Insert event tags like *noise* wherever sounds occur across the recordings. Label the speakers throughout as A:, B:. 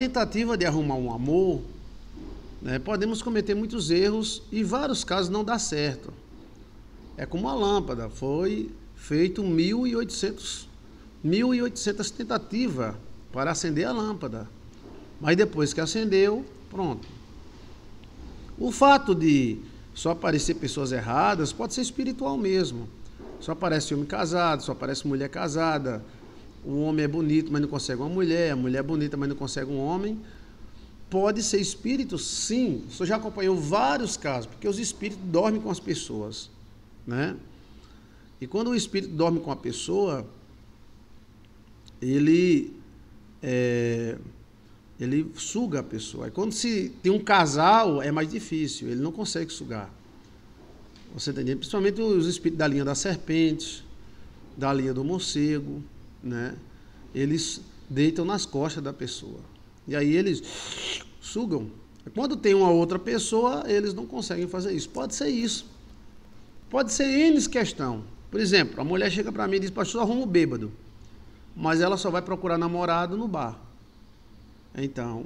A: tentativa de arrumar um amor, né, podemos cometer muitos erros e vários casos não dá certo. É como a lâmpada, foi feito 1800 1800 tentativas para acender a lâmpada. Mas depois que acendeu, pronto. O fato de só aparecer pessoas erradas pode ser espiritual mesmo. Só aparece homem casado, só aparece mulher casada, um homem é bonito, mas não consegue uma mulher, a mulher é bonita, mas não consegue um homem. Pode ser espírito? Sim. Você já acompanhou vários casos, porque os espíritos dormem com as pessoas, né? E quando o espírito dorme com a pessoa, ele é, ele suga a pessoa. E quando se tem um casal, é mais difícil, ele não consegue sugar. Você entende? Principalmente os espíritos da linha da serpente, da linha do morcego, né? Eles deitam nas costas da pessoa. E aí eles sugam. Quando tem uma outra pessoa, eles não conseguem fazer isso. Pode ser isso. Pode ser eles questão. Por exemplo, a mulher chega para mim e diz, pastor, arruma um bêbado. Mas ela só vai procurar namorado no bar. Então,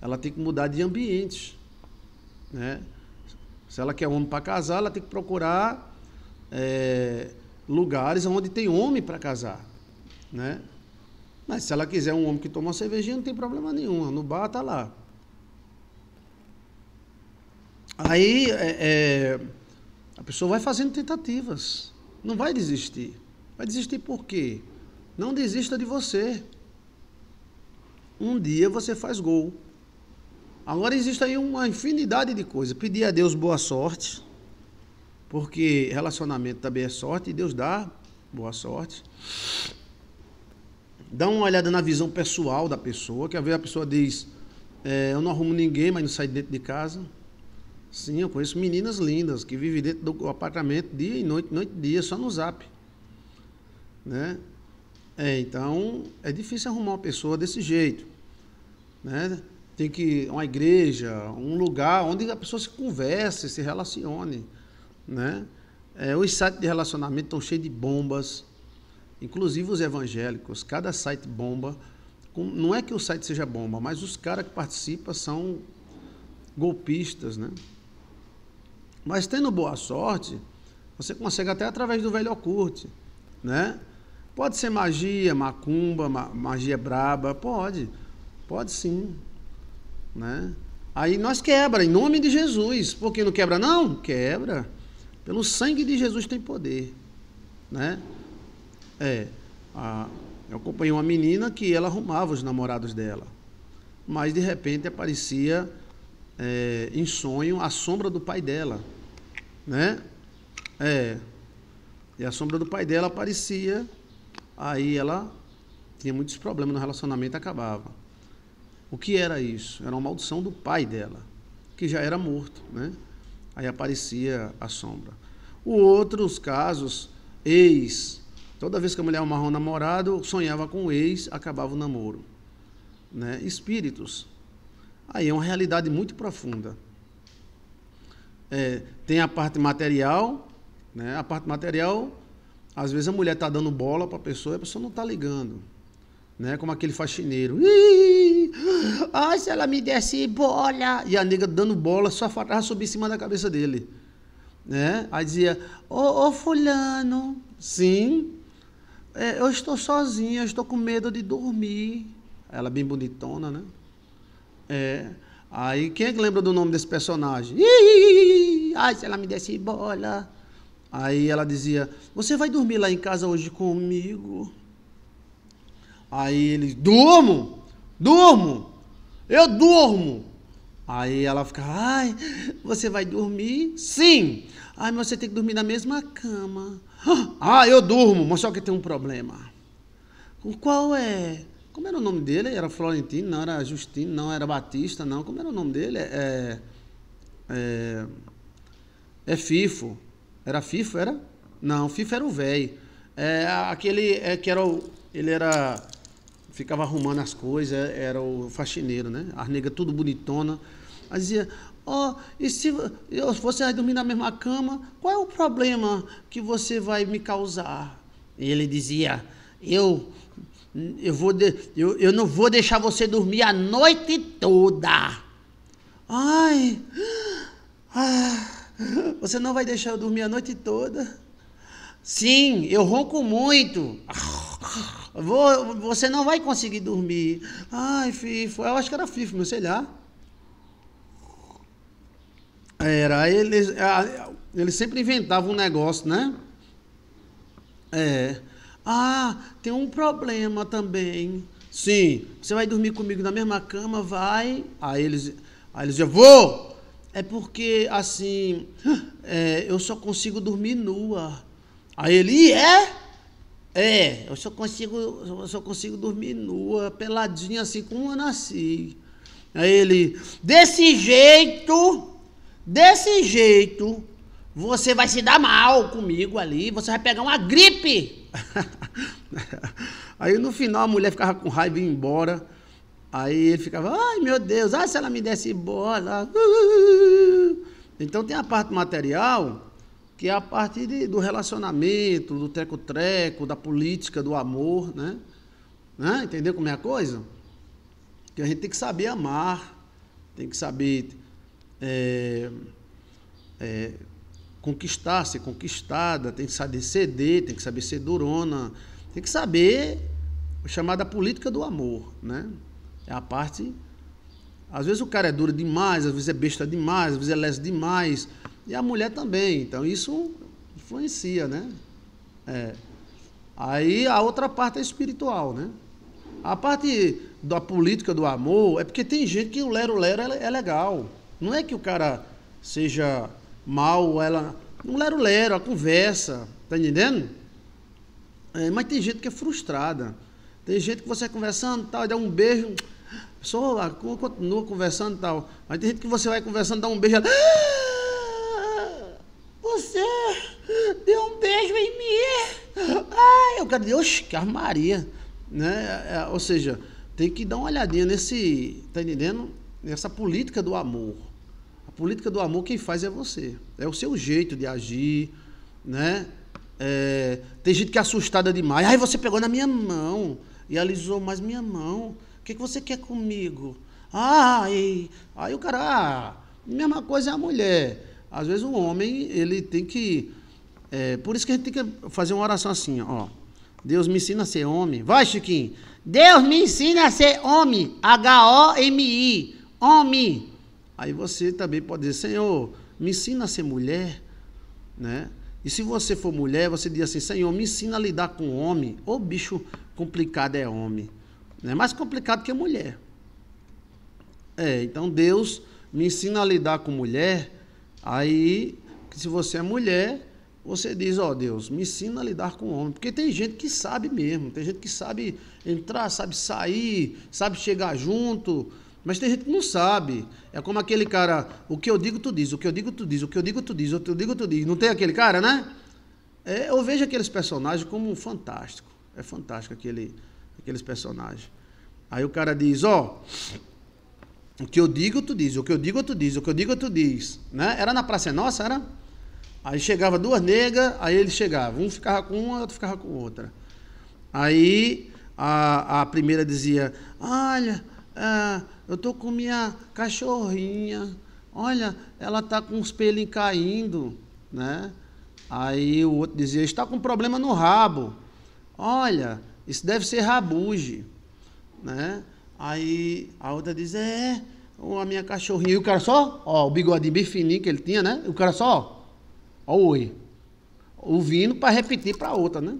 A: ela tem que mudar de ambiente. Né? Se ela quer homem para casar, ela tem que procurar é, lugares onde tem homem para casar né? Mas se ela quiser um homem que toma uma cervejinha, não tem problema nenhum. No bar tá lá. Aí é, é, a pessoa vai fazendo tentativas. Não vai desistir. Vai desistir por quê? Não desista de você. Um dia você faz gol. Agora existe aí uma infinidade de coisas. Pedir a Deus boa sorte, porque relacionamento também é sorte e Deus dá boa sorte dá uma olhada na visão pessoal da pessoa, que às vezes a pessoa diz, é, eu não arrumo ninguém, mas não saio dentro de casa. Sim, eu conheço meninas lindas que vivem dentro do apartamento dia e noite, noite e dia, só no zap. Né? É, então, é difícil arrumar uma pessoa desse jeito. Né? Tem que uma igreja, um lugar onde a pessoa se converse, se relacione. Né? É, os sites de relacionamento estão cheios de bombas, inclusive os evangélicos, cada site bomba. não é que o site seja bomba, mas os caras que participam são golpistas, né? Mas tendo boa sorte, você consegue até através do velho oculte, né? Pode ser magia, macumba, ma magia braba, pode. Pode sim, né? Aí nós quebra em nome de Jesus. Por que não quebra não? Quebra. Pelo sangue de Jesus tem poder, né? É. A, eu acompanhei uma menina que ela arrumava os namorados dela. Mas de repente aparecia é, em sonho a sombra do pai dela. Né? É. E a sombra do pai dela aparecia, aí ela tinha muitos problemas no relacionamento acabava. O que era isso? Era uma maldição do pai dela, que já era morto, né? Aí aparecia a sombra. O outros casos, ex Toda vez que a mulher amarrou um namorado, sonhava com o ex, acabava o namoro. Né? Espíritos. Aí é uma realidade muito profunda. É, tem a parte material, né? a parte material, às vezes a mulher está dando bola para a pessoa e a pessoa não está ligando. Né? Como aquele faxineiro. Ih, ai, se ela me desse bola! E a nega dando bola, só faltava subir em cima da cabeça dele. Né? Aí dizia, ô, ô fulano, sim, é, eu estou sozinha, eu estou com medo de dormir. Ela é bem bonitona, né? É. Aí, quem é que lembra do nome desse personagem? Ih, ai, se ela me desse bola. Aí ela dizia, você vai dormir lá em casa hoje comigo? Aí ele, durmo, durmo, eu durmo. Aí ela fica, ai, você vai dormir? Sim! Ai, mas você tem que dormir na mesma cama. Ah, ah eu durmo, mas só que tem um problema. O qual é? Como era o nome dele? Era Florentino, não era Justino, não era Batista, não. Como era o nome dele? É. É, é, é Fifo. Era Fifo, era? Não, Fifo era o velho. É, aquele é, que era o. Ele era ficava arrumando as coisas, era o faxineiro, né? As negras tudo bonitona. Aí dizia, ó, oh, e se você vai dormir na mesma cama, qual é o problema que você vai me causar? E ele dizia, eu eu, vou de, eu, eu não vou deixar você dormir a noite toda. Ai, ah, *gasps* *laughs* você não vai deixar eu dormir a noite toda? Sim, eu ronco muito. Vou, você não vai conseguir dormir. Ai, Fifo. Eu acho que era Fifo, meu sei lá. Era, ele, ele sempre inventava um negócio, né? É. Ah, tem um problema também. Sim, você vai dormir comigo na mesma cama, vai. Aí eles, aí eles já vou. É porque assim, é, eu só consigo dormir nua. Aí ele, é? É, eu só consigo, eu só consigo dormir nua, peladinha assim como eu nasci. Aí ele, desse jeito, desse jeito, você vai se dar mal comigo ali, você vai pegar uma gripe. *laughs* Aí no final a mulher ficava com raiva e ia embora. Aí ele ficava, ai meu Deus, ai se ela me desse bola. *laughs* Então tem a parte material que é a parte de, do relacionamento, do treco-treco, da política, do amor, né? né? Entendeu como é a coisa? Que a gente tem que saber amar, tem que saber é, é, conquistar, ser conquistada, tem que saber ceder, tem que saber ser durona, tem que saber a chamada política do amor, né? É a parte... Às vezes o cara é duro demais, às vezes é besta demais, às vezes é leso demais, e a mulher também. Então isso influencia, né? É. Aí a outra parte é espiritual, né? A parte da política do amor é porque tem gente que o lero-lero é, é legal. Não é que o cara seja mal, ela. Um lero-lero, a conversa, tá entendendo? É, mas tem gente que é frustrada. Tem gente que você vai conversando tal, dá um beijo, a ah, pessoa continua conversando tal. Mas tem gente que você vai conversando, dá um beijo, ela... Ah, você deu um beijo em mim. Ai, eu quero dizer, oxe, que armaria. Né? É, é, ou seja, tem que dar uma olhadinha nesse, tá entendendo? Nessa política do amor. A política do amor quem faz é você. É o seu jeito de agir, né? É, tem gente que é assustada demais. Ai, você pegou na minha mão e alisou mais minha mão. O que, que você quer comigo? Ai, aí o cara, ah, mesma coisa é a mulher. Às vezes o homem, ele tem que. É, por isso que a gente tem que fazer uma oração assim, ó. Deus me ensina a ser homem. Vai, Chiquinho. Deus me ensina a ser homem. H-O-M-I. Homem. Aí você também pode dizer, Senhor, me ensina a ser mulher, né? E se você for mulher, você diz assim, Senhor, me ensina a lidar com homem. Ô bicho complicado é homem. É mais complicado que mulher. É, então Deus me ensina a lidar com mulher Aí, se você é mulher, você diz, ó oh, Deus, me ensina a lidar com o homem. Porque tem gente que sabe mesmo, tem gente que sabe entrar, sabe sair, sabe chegar junto, mas tem gente que não sabe. É como aquele cara, o que eu digo tu diz, o que eu digo tu diz, o que eu digo tu diz, o que eu digo tu diz. Não tem aquele cara, né? É, eu vejo aqueles personagens como um fantástico. É fantástico aquele, aqueles personagens. Aí o cara diz, ó, oh, o que eu digo, tu diz. O que eu digo, tu diz. O que eu digo, tu diz. Né? Era na Praça Nossa, era? Aí chegava duas negras, aí eles chegavam. Um ficava com uma, outro ficava com outra. Aí a, a primeira dizia: Olha, é, eu tô com minha cachorrinha. Olha, ela tá com os pelos caindo. Né? Aí o outro dizia: Está com problema no rabo. Olha, isso deve ser rabuge. Né? Aí a outra diz: É, a minha cachorrinha. E o cara só, ó, o bigodinho bem fininho que ele tinha, né? O cara só, ó, oi. Ouvindo para repetir para outra, né?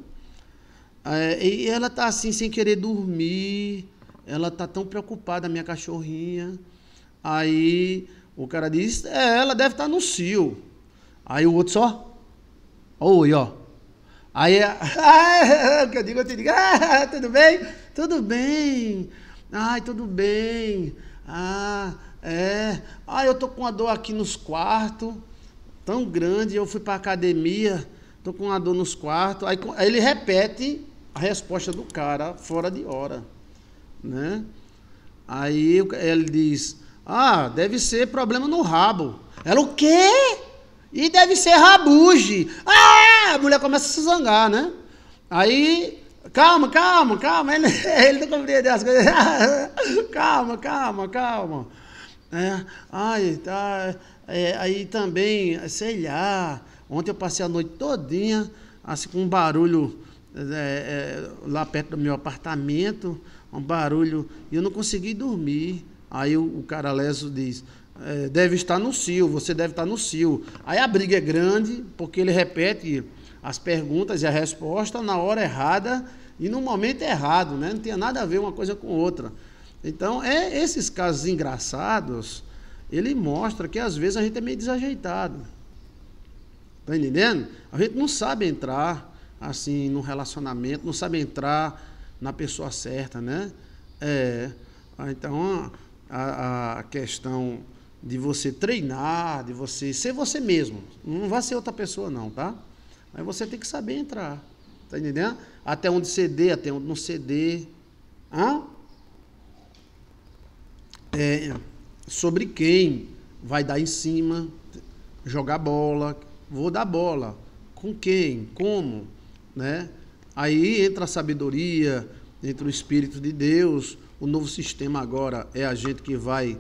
A: É, e ela tá assim, sem querer dormir. Ela tá tão preocupada, a minha cachorrinha. Aí o cara diz, é, ela deve estar tá no cio. Aí o outro só, oi, ó. Aí, o *laughs* ah, é, que eu digo, eu te digo, *laughs* ah, tudo bem? Tudo bem. Ai, tudo bem. Ah, é. Ah, eu tô com uma dor aqui nos quartos, tão grande. Eu fui para academia, tô com uma dor nos quartos. Aí, aí ele repete a resposta do cara fora de hora, né? Aí ele diz: Ah, deve ser problema no rabo. Ela o quê? E deve ser rabuge. Ah, a mulher começa a se zangar, né? Aí Calma, calma, calma. Ele, *laughs* ele não tá compreende as coisas. *laughs* calma, calma, calma. É, ai, tá, é, aí também, sei lá, ontem eu passei a noite todinha, assim, com um barulho é, é lá perto do meu apartamento, um barulho, e eu não consegui dormir. Aí o, o cara leso diz, é, deve estar no CIO, você deve estar no CIO. Aí a briga é grande, porque ele repete as perguntas e a resposta na hora errada e no momento é errado, né? Não tinha nada a ver uma coisa com outra. Então, é esses casos engraçados, ele mostra que às vezes a gente é meio desajeitado. Tá entendendo? A gente não sabe entrar assim num relacionamento, não sabe entrar na pessoa certa, né? É, ah, então, a, a questão de você treinar, de você ser você mesmo. Não vai ser outra pessoa, não, tá? Mas você tem que saber entrar. Tá entendendo? até onde ceder, até onde não ceder. Hã? É, sobre quem vai dar em cima, jogar bola, vou dar bola, com quem, como, né? Aí entra a sabedoria, entra o Espírito de Deus, o novo sistema agora é a gente que vai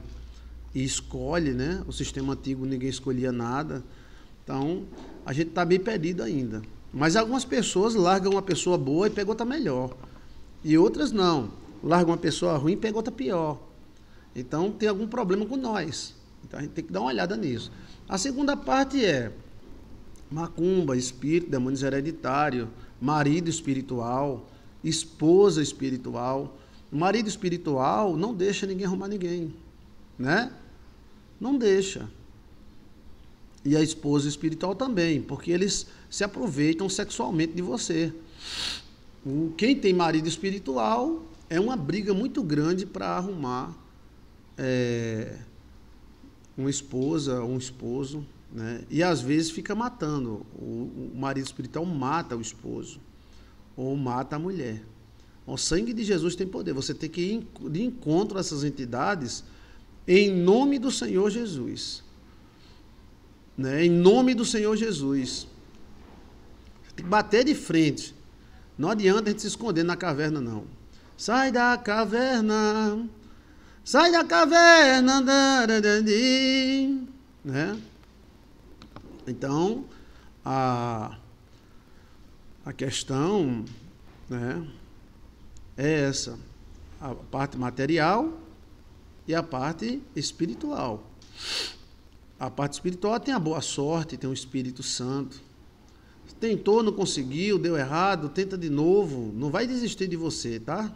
A: e escolhe, né? O sistema antigo ninguém escolhia nada. Então, a gente está bem perdido ainda. Mas algumas pessoas largam uma pessoa boa e pegam outra melhor. E outras não. Largam uma pessoa ruim e pegam outra pior. Então tem algum problema com nós. Então a gente tem que dar uma olhada nisso. A segunda parte é macumba, espírito, demônios hereditário, marido espiritual, esposa espiritual. O marido espiritual não deixa ninguém arrumar ninguém, né? Não deixa. E a esposa espiritual também, porque eles se aproveitam sexualmente de você. Quem tem marido espiritual é uma briga muito grande para arrumar é, uma esposa, um esposo, né? E às vezes fica matando. O, o marido espiritual mata o esposo ou mata a mulher. O sangue de Jesus tem poder. Você tem que ir de encontro a essas entidades em nome do Senhor Jesus. Né? Em nome do Senhor Jesus. Tem que bater de frente. Não adianta a gente se esconder na caverna, não. Sai da caverna. Sai da caverna. Né? Então, a, a questão né, é essa. A parte material e a parte espiritual. A parte espiritual tem a boa sorte, tem o Espírito Santo tentou, não conseguiu, deu errado, tenta de novo, não vai desistir de você, tá?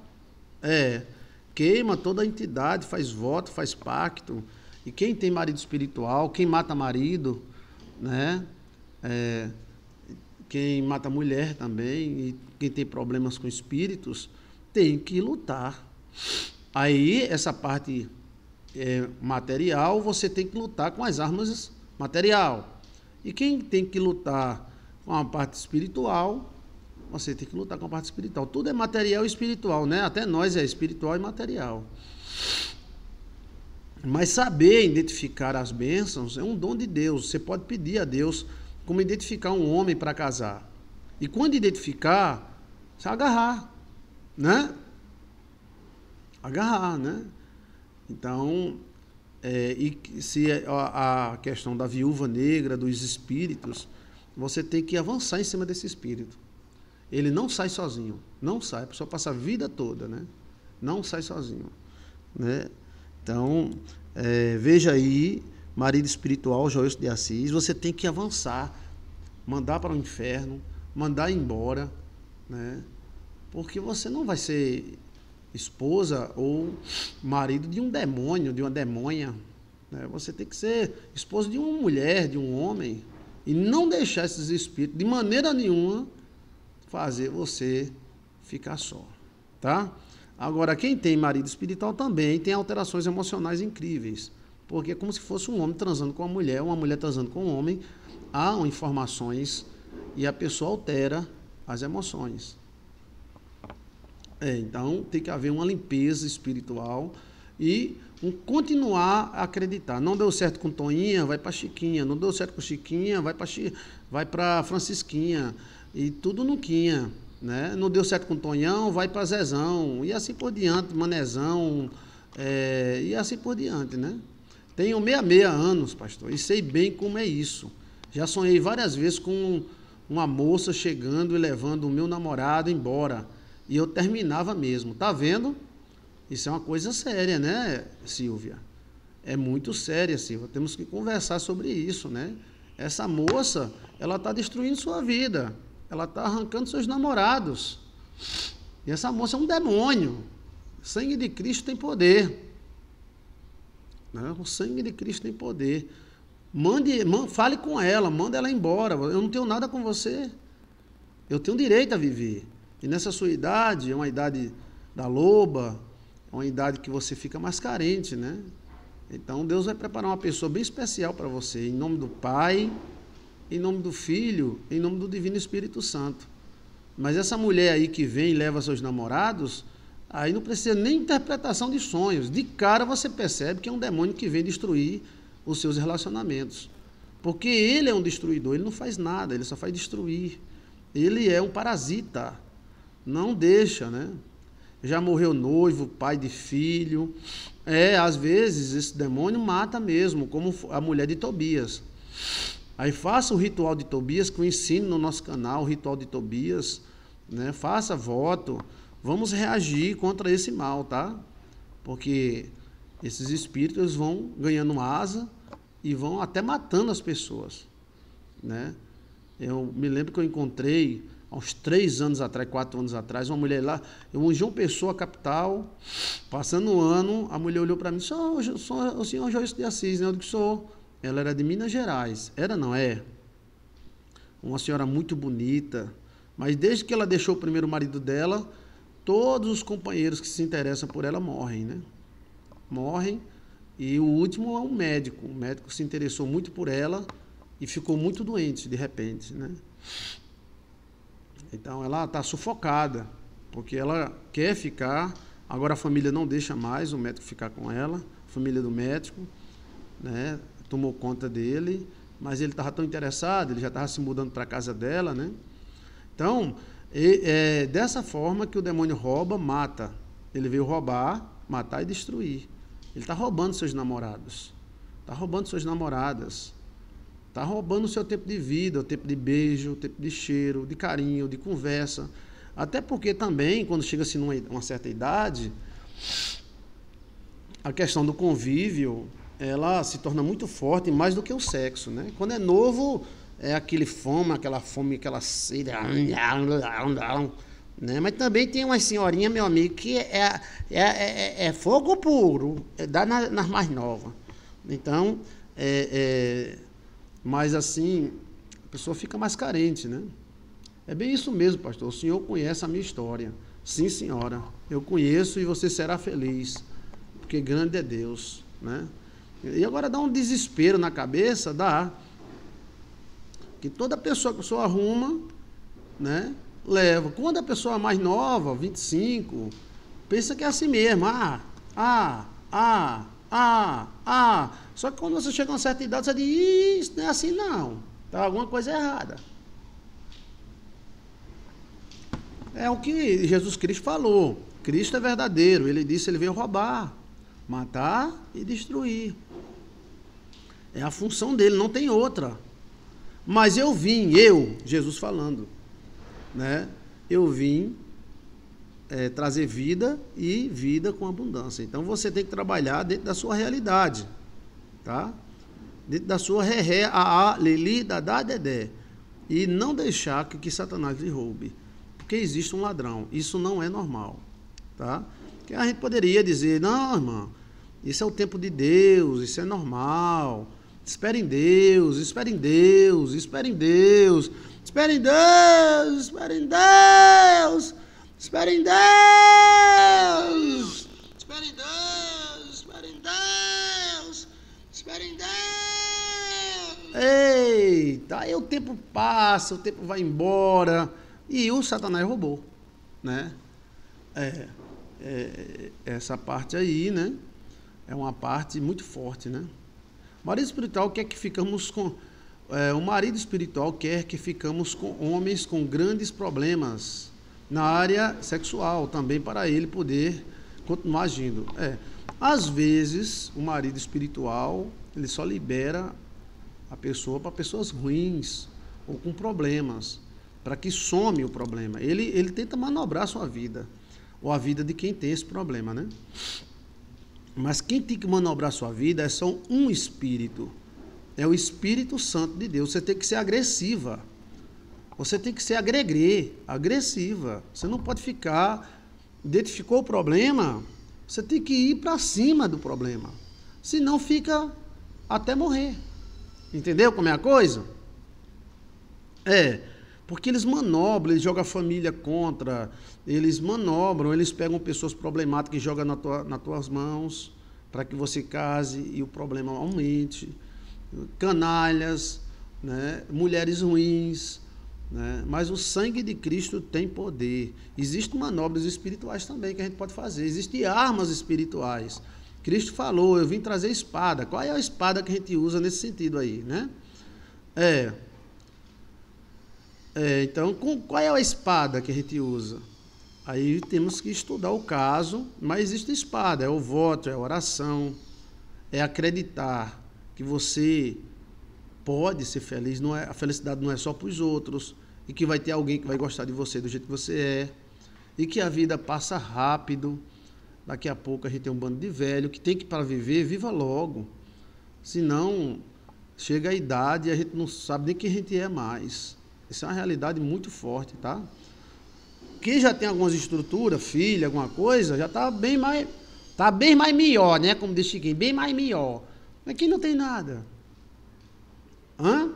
A: É, queima toda a entidade, faz voto, faz pacto. E quem tem marido espiritual, quem mata marido, né? É, quem mata mulher também, e quem tem problemas com espíritos, tem que lutar. Aí, essa parte é, material, você tem que lutar com as armas material. E quem tem que lutar com a parte espiritual, você tem que lutar com a parte espiritual. Tudo é material e espiritual, né? Até nós é espiritual e material. Mas saber identificar as bênçãos é um dom de Deus. Você pode pedir a Deus como identificar um homem para casar. E quando identificar, você agarrar, né? Agarrar, né? Então, é, e se a, é, a questão da viúva negra, dos espíritos, você tem que avançar em cima desse espírito. Ele não sai sozinho, não sai, a pessoa passa a vida toda, né? Não sai sozinho, né? Então, é, veja aí, marido espiritual, Joelso de Assis, você tem que avançar, mandar para o inferno, mandar embora, né? Porque você não vai ser esposa ou marido de um demônio, de uma demônia. Né? Você tem que ser esposa de uma mulher, de um homem, e não deixar esses espíritos de maneira nenhuma fazer você ficar só, tá? Agora, quem tem marido espiritual também tem alterações emocionais incríveis, porque é como se fosse um homem transando com uma mulher, uma mulher transando com um homem, há informações e a pessoa altera as emoções. É, então, tem que haver uma limpeza espiritual e um continuar a acreditar. Não deu certo com Toninha, vai para Chiquinha. Não deu certo com Chiquinha, vai para Chi... vai para Francisquinha. E tudo no Quinha, né? Não deu certo com Tonhão, vai para Zezão e assim por diante, Manezão é... e assim por diante, né? Tenho 66 anos, pastor, e sei bem como é isso. Já sonhei várias vezes com uma moça chegando e levando o meu namorado embora. E eu terminava mesmo. Tá vendo? Isso é uma coisa séria, né, Silvia? É muito séria, Silvia. Temos que conversar sobre isso, né? Essa moça, ela está destruindo sua vida. Ela está arrancando seus namorados. E essa moça é um demônio. O sangue de Cristo tem poder. Né? O sangue de Cristo tem poder. Mande, fale com ela, manda ela embora. Eu não tenho nada com você. Eu tenho direito a viver. E nessa sua idade, é uma idade da loba, é uma idade que você fica mais carente, né? Então Deus vai preparar uma pessoa bem especial para você, em nome do Pai, em nome do Filho, em nome do Divino Espírito Santo. Mas essa mulher aí que vem e leva seus namorados, aí não precisa nem interpretação de sonhos. De cara você percebe que é um demônio que vem destruir os seus relacionamentos. Porque ele é um destruidor, ele não faz nada, ele só faz destruir. Ele é um parasita. Não deixa, né? já morreu noivo, pai de filho. É, às vezes esse demônio mata mesmo, como a mulher de Tobias. Aí faça o ritual de Tobias, que eu ensino no nosso canal, o ritual de Tobias, né? Faça voto. Vamos reagir contra esse mal, tá? Porque esses espíritos vão ganhando asa e vão até matando as pessoas, né? Eu me lembro que eu encontrei há uns três anos atrás, quatro anos atrás, uma mulher lá, eu em João Pessoa, capital, passando um ano, a mulher olhou para mim e disse, oh, eu sou o senhor Joyce de Assis, né? Eu disse, sou. Ela era de Minas Gerais. Era, não é? Uma senhora muito bonita, mas desde que ela deixou o primeiro marido dela, todos os companheiros que se interessam por ela morrem, né? Morrem. E o último é um médico. O médico se interessou muito por ela e ficou muito doente de repente, né? Então ela está sufocada, porque ela quer ficar, agora a família não deixa mais o médico ficar com ela, a família do médico, né? Tomou conta dele, mas ele estava tão interessado, ele já estava se mudando para a casa dela, né? Então, é dessa forma que o demônio rouba, mata. Ele veio roubar, matar e destruir. Ele está roubando seus namorados, está roubando suas namoradas, Tá roubando o seu tempo de vida, o tempo de beijo, o tempo de cheiro, de carinho, de conversa. Até porque também, quando chega-se numa uma certa idade, a questão do convívio, ela se torna muito forte, mais do que o sexo, né? Quando é novo, é aquele fome, aquela fome, aquela sede, né? Mas também tem uma senhorinha, meu amigo, que é, é, é, é, é fogo puro, é, dá na, nas mais novas. Então, é, é mas assim, a pessoa fica mais carente, né? É bem isso mesmo, pastor. O senhor conhece a minha história. Sim, senhora. Eu conheço e você será feliz. Porque grande é Deus, né? E agora dá um desespero na cabeça, dá. Que toda pessoa que a pessoa arruma, né? Leva. Quando a pessoa é mais nova, 25, pensa que é assim mesmo. Ah, ah, ah, ah, ah. Só que quando você chega a uma certa idade, você diz, isso não é assim não. Tá alguma coisa errada. É o que Jesus Cristo falou. Cristo é verdadeiro. Ele disse, ele veio roubar, matar e destruir. É a função dele, não tem outra. Mas eu vim, eu, Jesus falando, né? Eu vim é, trazer vida e vida com abundância. Então você tem que trabalhar dentro da sua realidade, tá? Dentro da sua ré, ré a, a, lili, dadá, dedé. E não deixar que, que Satanás lhe roube. Porque existe um ladrão. Isso não é normal, tá? Que a gente poderia dizer, não, irmão, isso é o tempo de Deus, isso é normal. Espere em Deus, espere em Deus, espere em Deus, espere em Deus, espere em Deus. Espere em Deus. Espera em Deus! Espera em Deus! Espera em Deus! Espera em Deus! Eita, aí o tempo passa, o tempo vai embora e o Satanás roubou, né? É, é, essa parte aí, né? É uma parte muito forte, né? O marido espiritual quer que ficamos com... É, o marido espiritual quer que ficamos com homens com grandes problemas, na área sexual também para ele poder continuar agindo. É. Às vezes, o marido espiritual, ele só libera a pessoa para pessoas ruins ou com problemas, para que some o problema. Ele, ele tenta manobrar a sua vida, ou a vida de quem tem esse problema, né? Mas quem tem que manobrar a sua vida é só um espírito. É o Espírito Santo de Deus. Você tem que ser agressiva. Você tem que ser agregre, agressiva. Você não pode ficar. Identificou o problema, você tem que ir para cima do problema. Senão fica até morrer. Entendeu como é a coisa? É, porque eles manobram, eles jogam a família contra, eles manobram, eles pegam pessoas problemáticas e jogam na tua, nas tuas mãos para que você case e o problema aumente. Canalhas, né? mulheres ruins, né? Mas o sangue de Cristo tem poder. Existem manobras espirituais também que a gente pode fazer. Existem armas espirituais. Cristo falou: Eu vim trazer espada. Qual é a espada que a gente usa nesse sentido aí? Né? É. é então, com, qual é a espada que a gente usa? Aí temos que estudar o caso, mas existe espada: é o voto, é a oração, é acreditar que você pode ser feliz, não é, a felicidade não é só para os outros, e que vai ter alguém que vai gostar de você do jeito que você é, e que a vida passa rápido. Daqui a pouco a gente tem um bando de velho que tem que para viver, viva logo. Senão chega a idade e a gente não sabe nem quem a gente é mais. Isso é uma realidade muito forte, tá? Quem já tem algumas estruturas, filha, alguma coisa, já tá bem mais tá bem mais melhor, né? Como diz Chiquinho, bem mais melhor. Mas quem não tem nada, Hã?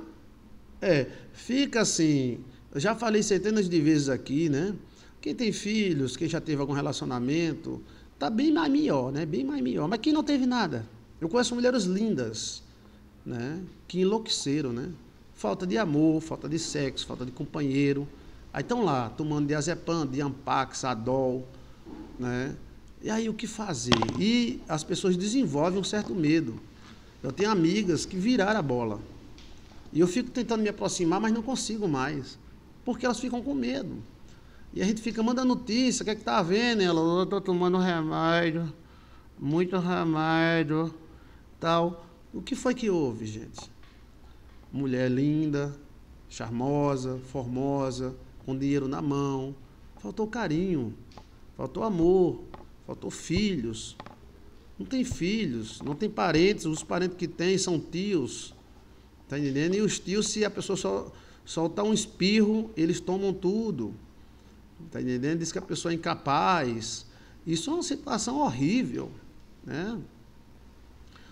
A: É, fica assim. Eu já falei centenas de vezes aqui, né? Quem tem filhos, quem já teve algum relacionamento, tá bem mais melhor, né? Bem mais melhor. Mas quem não teve nada? Eu conheço mulheres lindas, né? Que enlouqueceram, né? Falta de amor, falta de sexo, falta de companheiro. Aí estão lá, tomando diazepam, diampax, adol, né? E aí o que fazer? E as pessoas desenvolvem um certo medo. Eu tenho amigas que viraram a bola. E eu fico tentando me aproximar, mas não consigo mais. Porque elas ficam com medo. E a gente fica mandando notícia, o que é que tá vendo? Ela, eu tô tomando remédio, muito remédio, tal. O que foi que houve, gente? Mulher linda, charmosa, formosa, com dinheiro na mão. Faltou carinho, faltou amor, faltou filhos. Não tem filhos, não tem parentes, os parentes que tem são tios Tá entendendo? E os tios, se a pessoa sol soltar um espirro, eles tomam tudo. Tá entendendo? Diz que a pessoa é incapaz. Isso é uma situação horrível, né?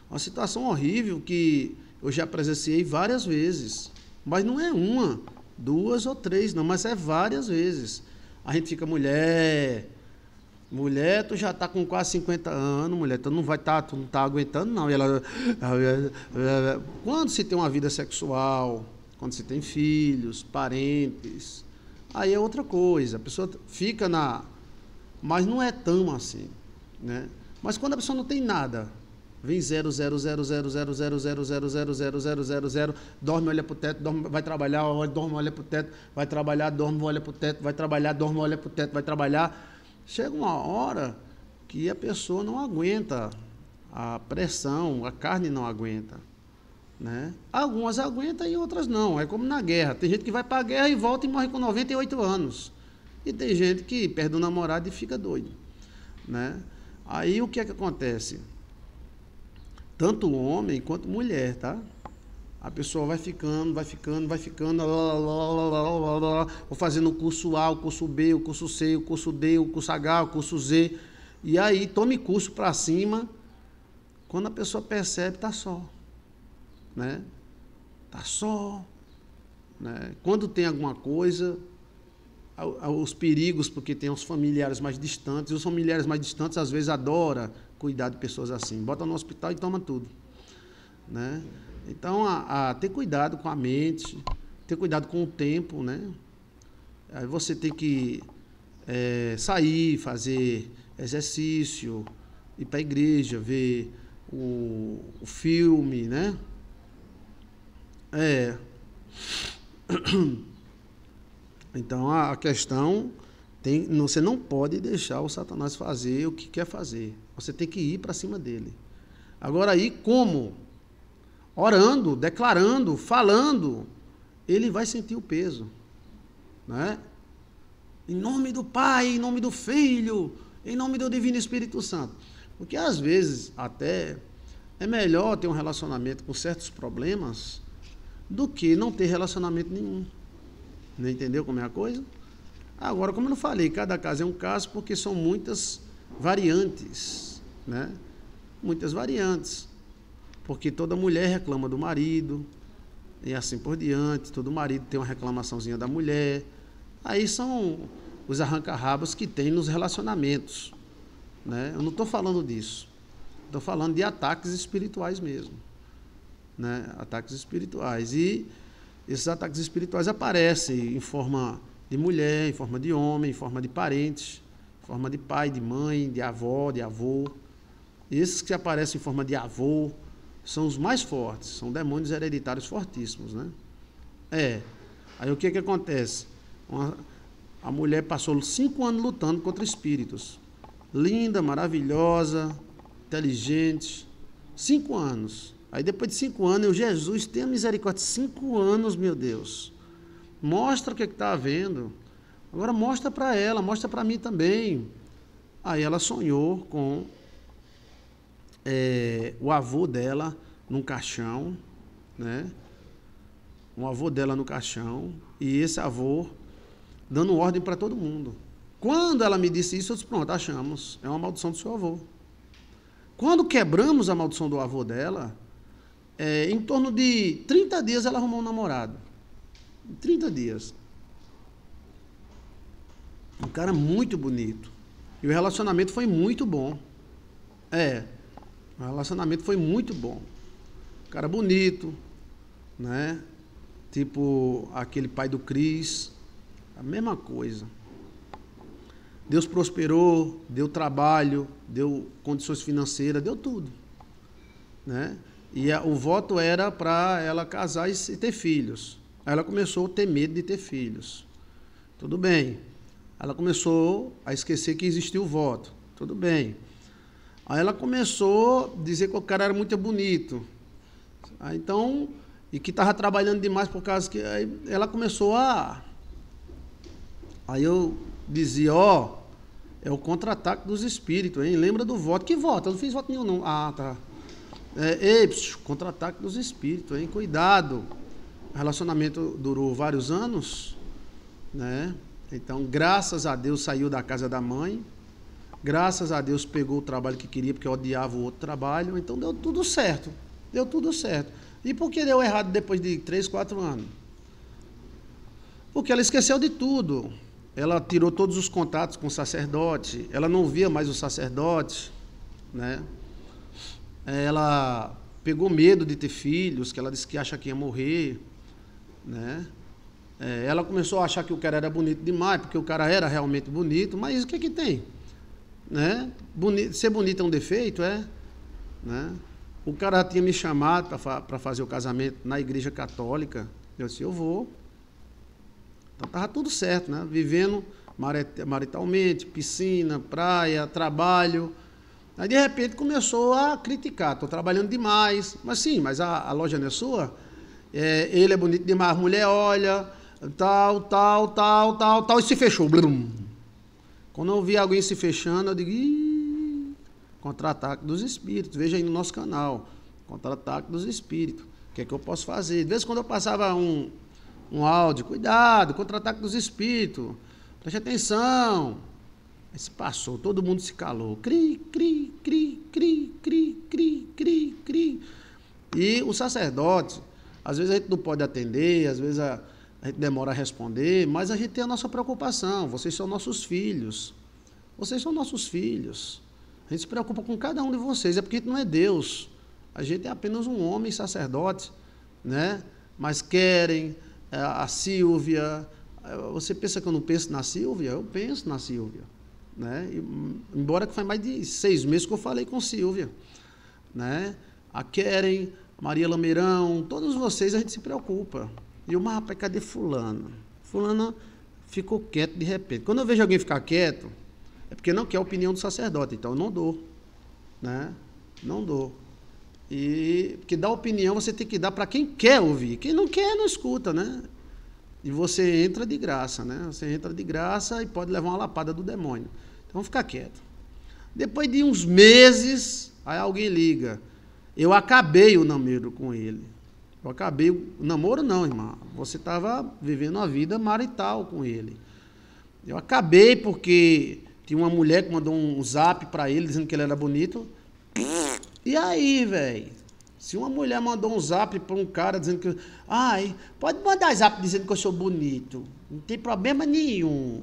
A: Uma situação horrível que eu já presenciei várias vezes. Mas não é uma, duas ou três, não, mas é várias vezes. A gente fica mulher, Mulher, tu já tá com quase 50 anos, mulher, tu não vai estar, tá, tu não tá aguentando, não. E ela, quando se tem uma vida sexual, quando se tem filhos, parentes, aí é outra coisa. A pessoa fica na. Mas não é tão assim. Né? Mas quando a pessoa não tem nada, vem zero, dorme, olha pro teto, dorme, vai trabalhar, dorme, olha pro teto, vai trabalhar, dorme, olha pro teto, vai trabalhar, dorme, olha pro teto, vai trabalhar Chega uma hora que a pessoa não aguenta a pressão, a carne não aguenta. Né? Algumas aguentam e outras não. É como na guerra. Tem gente que vai para a guerra e volta e morre com 98 anos. E tem gente que perde o um namorado e fica doido. Né? Aí o que é que acontece? Tanto homem quanto mulher, tá? A pessoa vai ficando, vai ficando, vai ficando, lá, lá, lá, vou fazendo o curso A, o curso B, o curso C, o curso D, o curso H, o curso Z. E aí tome curso para cima. Quando a pessoa percebe, está só. Né? Tá só. Né? Quando tem alguma coisa, os perigos, porque tem os familiares mais distantes, e os familiares mais distantes às vezes adoram cuidar de pessoas assim. Bota no hospital e toma tudo. Né? Então, a, a ter cuidado com a mente, ter cuidado com o tempo, né? Aí você tem que é, sair, fazer exercício, ir para a igreja, ver o, o filme, né? É. *clears throat* Então a, questão tem, você não pode deixar o Satanás fazer o que quer fazer. Você tem que ir para cima dele. Agora aí como? orando, declarando, falando, ele vai sentir o peso. Né? Em nome do Pai, em nome do Filho, em nome do Divino Espírito Santo. Porque às vezes até é melhor ter um relacionamento com certos problemas do que não ter relacionamento nenhum. Não entendeu como é a coisa? Agora, como eu não falei, cada caso é um caso porque são muitas variantes, né? Muitas variantes. Porque toda mulher reclama do marido, e assim por diante, todo marido tem uma reclamaçãozinha da mulher. Aí são os arranca-rabos que tem nos relacionamentos. Né? Eu não estou falando disso. Estou falando de ataques espirituais mesmo. Né? Ataques espirituais. E esses ataques espirituais aparecem em forma de mulher, em forma de homem, em forma de parentes, em forma de pai, de mãe, de avó, de avô. Esses que aparecem em forma de avô, são os mais fortes, são demônios hereditários fortíssimos, né? É. Aí o que é que acontece? Uma, a mulher passou cinco anos lutando contra espíritos. Linda, maravilhosa, inteligente. Cinco anos. Aí depois de cinco anos, eu, Jesus, tenha misericórdia. Cinco anos, meu Deus. Mostra o que é está havendo. Agora mostra para ela, mostra para mim também. Aí ela sonhou com é, o avô dela num caixão, né? Um avô dela no caixão e esse avô dando ordem para todo mundo. Quando ela me disse isso, eu disse: pronto, achamos, é uma maldição do seu avô. Quando quebramos a maldição do avô dela, é, em torno de 30 dias ela arrumou um namorado. 30 dias. Um cara muito bonito. E o relacionamento foi muito bom. É, o relacionamento foi muito bom. Cara bonito, né? Tipo aquele pai do Cris. A mesma coisa. Deus prosperou, deu trabalho, deu condições financeiras, deu tudo. Né? E a, o voto era para ela casar e, e, ter filhos. Aí ela começou a ter medo de ter filhos. Tudo bem. Ela começou a esquecer que existia o voto. Tudo bem. Aí ela começou a dizer que o cara era muito bonito. Aí, então, e que estava trabalhando demais por causa que. Aí ela começou a. Aí eu dizia, ó, é o contra-ataque dos espíritos, hein? Lembra do voto. Que voto? Eu não fiz voto nenhum, não. Ah, tá. É, ei, contra-ataque dos espíritos, hein? Cuidado. O relacionamento durou vários anos, né? Então, graças a Deus, saiu da casa da mãe. Graças a Deus pegou o trabalho que queria, porque eu odiava o outro trabalho. Então deu tudo certo. Deu tudo certo. E por que deu errado depois de 3, 4 anos? Porque ela esqueceu de tudo. Ela tirou todos os contatos com o sacerdote, ela não via mais o sacerdote, né? É, ela pegou medo de ter filhos, que ela disse que acha que ia morrer, né? É, ela começou a achar que o cara era bonito demais, porque o cara era realmente bonito, mas o que é que tem? Né? ser bonito é um defeito, é? Né? O cara já tinha me chamado para fa fazer o casamento na igreja católica. Eu disse, eu vou. Então estava tudo certo, né? Vivendo maritalmente, piscina, praia, trabalho. Aí de repente começou a criticar, estou trabalhando demais. Mas sim, mas a, a loja não é sua? É, ele é bonito demais, a mulher olha, tal, tal, tal, tal, tal, e se fechou. Blum. Quando eu vi alguém se fechando, eu digo, contra-ataque dos espíritos. Veja aí no nosso canal, contra-ataque dos espíritos. O que é que eu posso fazer? De vez em quando eu passava um, um áudio, cuidado, contra-ataque dos espíritos, preste atenção. Mas passou, todo mundo se calou. Cri, cri, cri, cri, cri, cri, cri, cri. E o sacerdote, às vezes a gente não pode atender, às vezes a a gente demora a responder, mas a gente tem a nossa preocupação. Vocês são nossos filhos. Vocês são nossos filhos. A gente se preocupa com cada um de vocês. É porque a gente não é Deus. A gente é apenas um homem sacerdote, né? Mas querem é, a Silvia. É, você pensa que eu não penso na Silvia? Eu penso na Silvia, né? E, embora que faz mais de seis meses que eu falei com Silvia, né? A Keren, a Maria Lameirão, todos vocês a gente se preocupa. E o rapaz, cadê fulano? Fulano ficou quieto de repente. Quando eu vejo alguém ficar quieto, é porque não quer a opinião do sacerdote, então eu não dou. Né? Não dou. E porque dar opinião você tem que dar para quem quer ouvir. Quem não quer, não escuta, né? E você entra de graça, né? Você entra de graça e pode levar uma lapada do demônio. Então fica quieto. Depois de uns meses, aí alguém liga. Eu acabei o namoro com ele. Eu acabei o namoro, não, irmã. Você estava vivendo uma vida marital com ele. Eu acabei porque tinha uma mulher que mandou um zap para ele dizendo que ele era bonito. E aí, velho? Se uma mulher mandou um zap para um cara dizendo que. Ai, pode mandar zap dizendo que eu sou bonito. Não tem problema nenhum.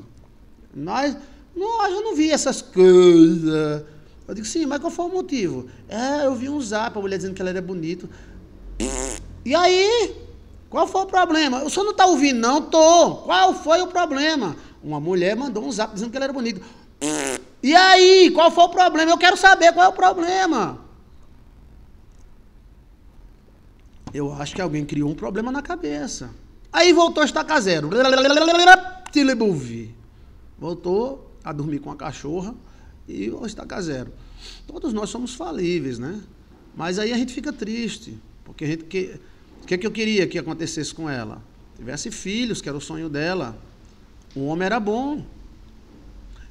A: Nós. Nós eu não vi essas coisas. Eu digo, sim, mas qual foi o motivo? É, eu vi um zap, a mulher dizendo que ela era bonito. E aí, qual foi o problema? O senhor não está ouvindo, não? Tô. Qual foi o problema? Uma mulher mandou um zap dizendo que ele era bonito. E aí, qual foi o problema? Eu quero saber qual é o problema. Eu acho que alguém criou um problema na cabeça. Aí voltou a estacar zero. Voltou a dormir com a cachorra e o estacar zero. Todos nós somos falíveis, né? Mas aí a gente fica triste, porque a gente que que, é que eu queria que acontecesse com ela? Tivesse filhos, que era o sonho dela. O homem era bom.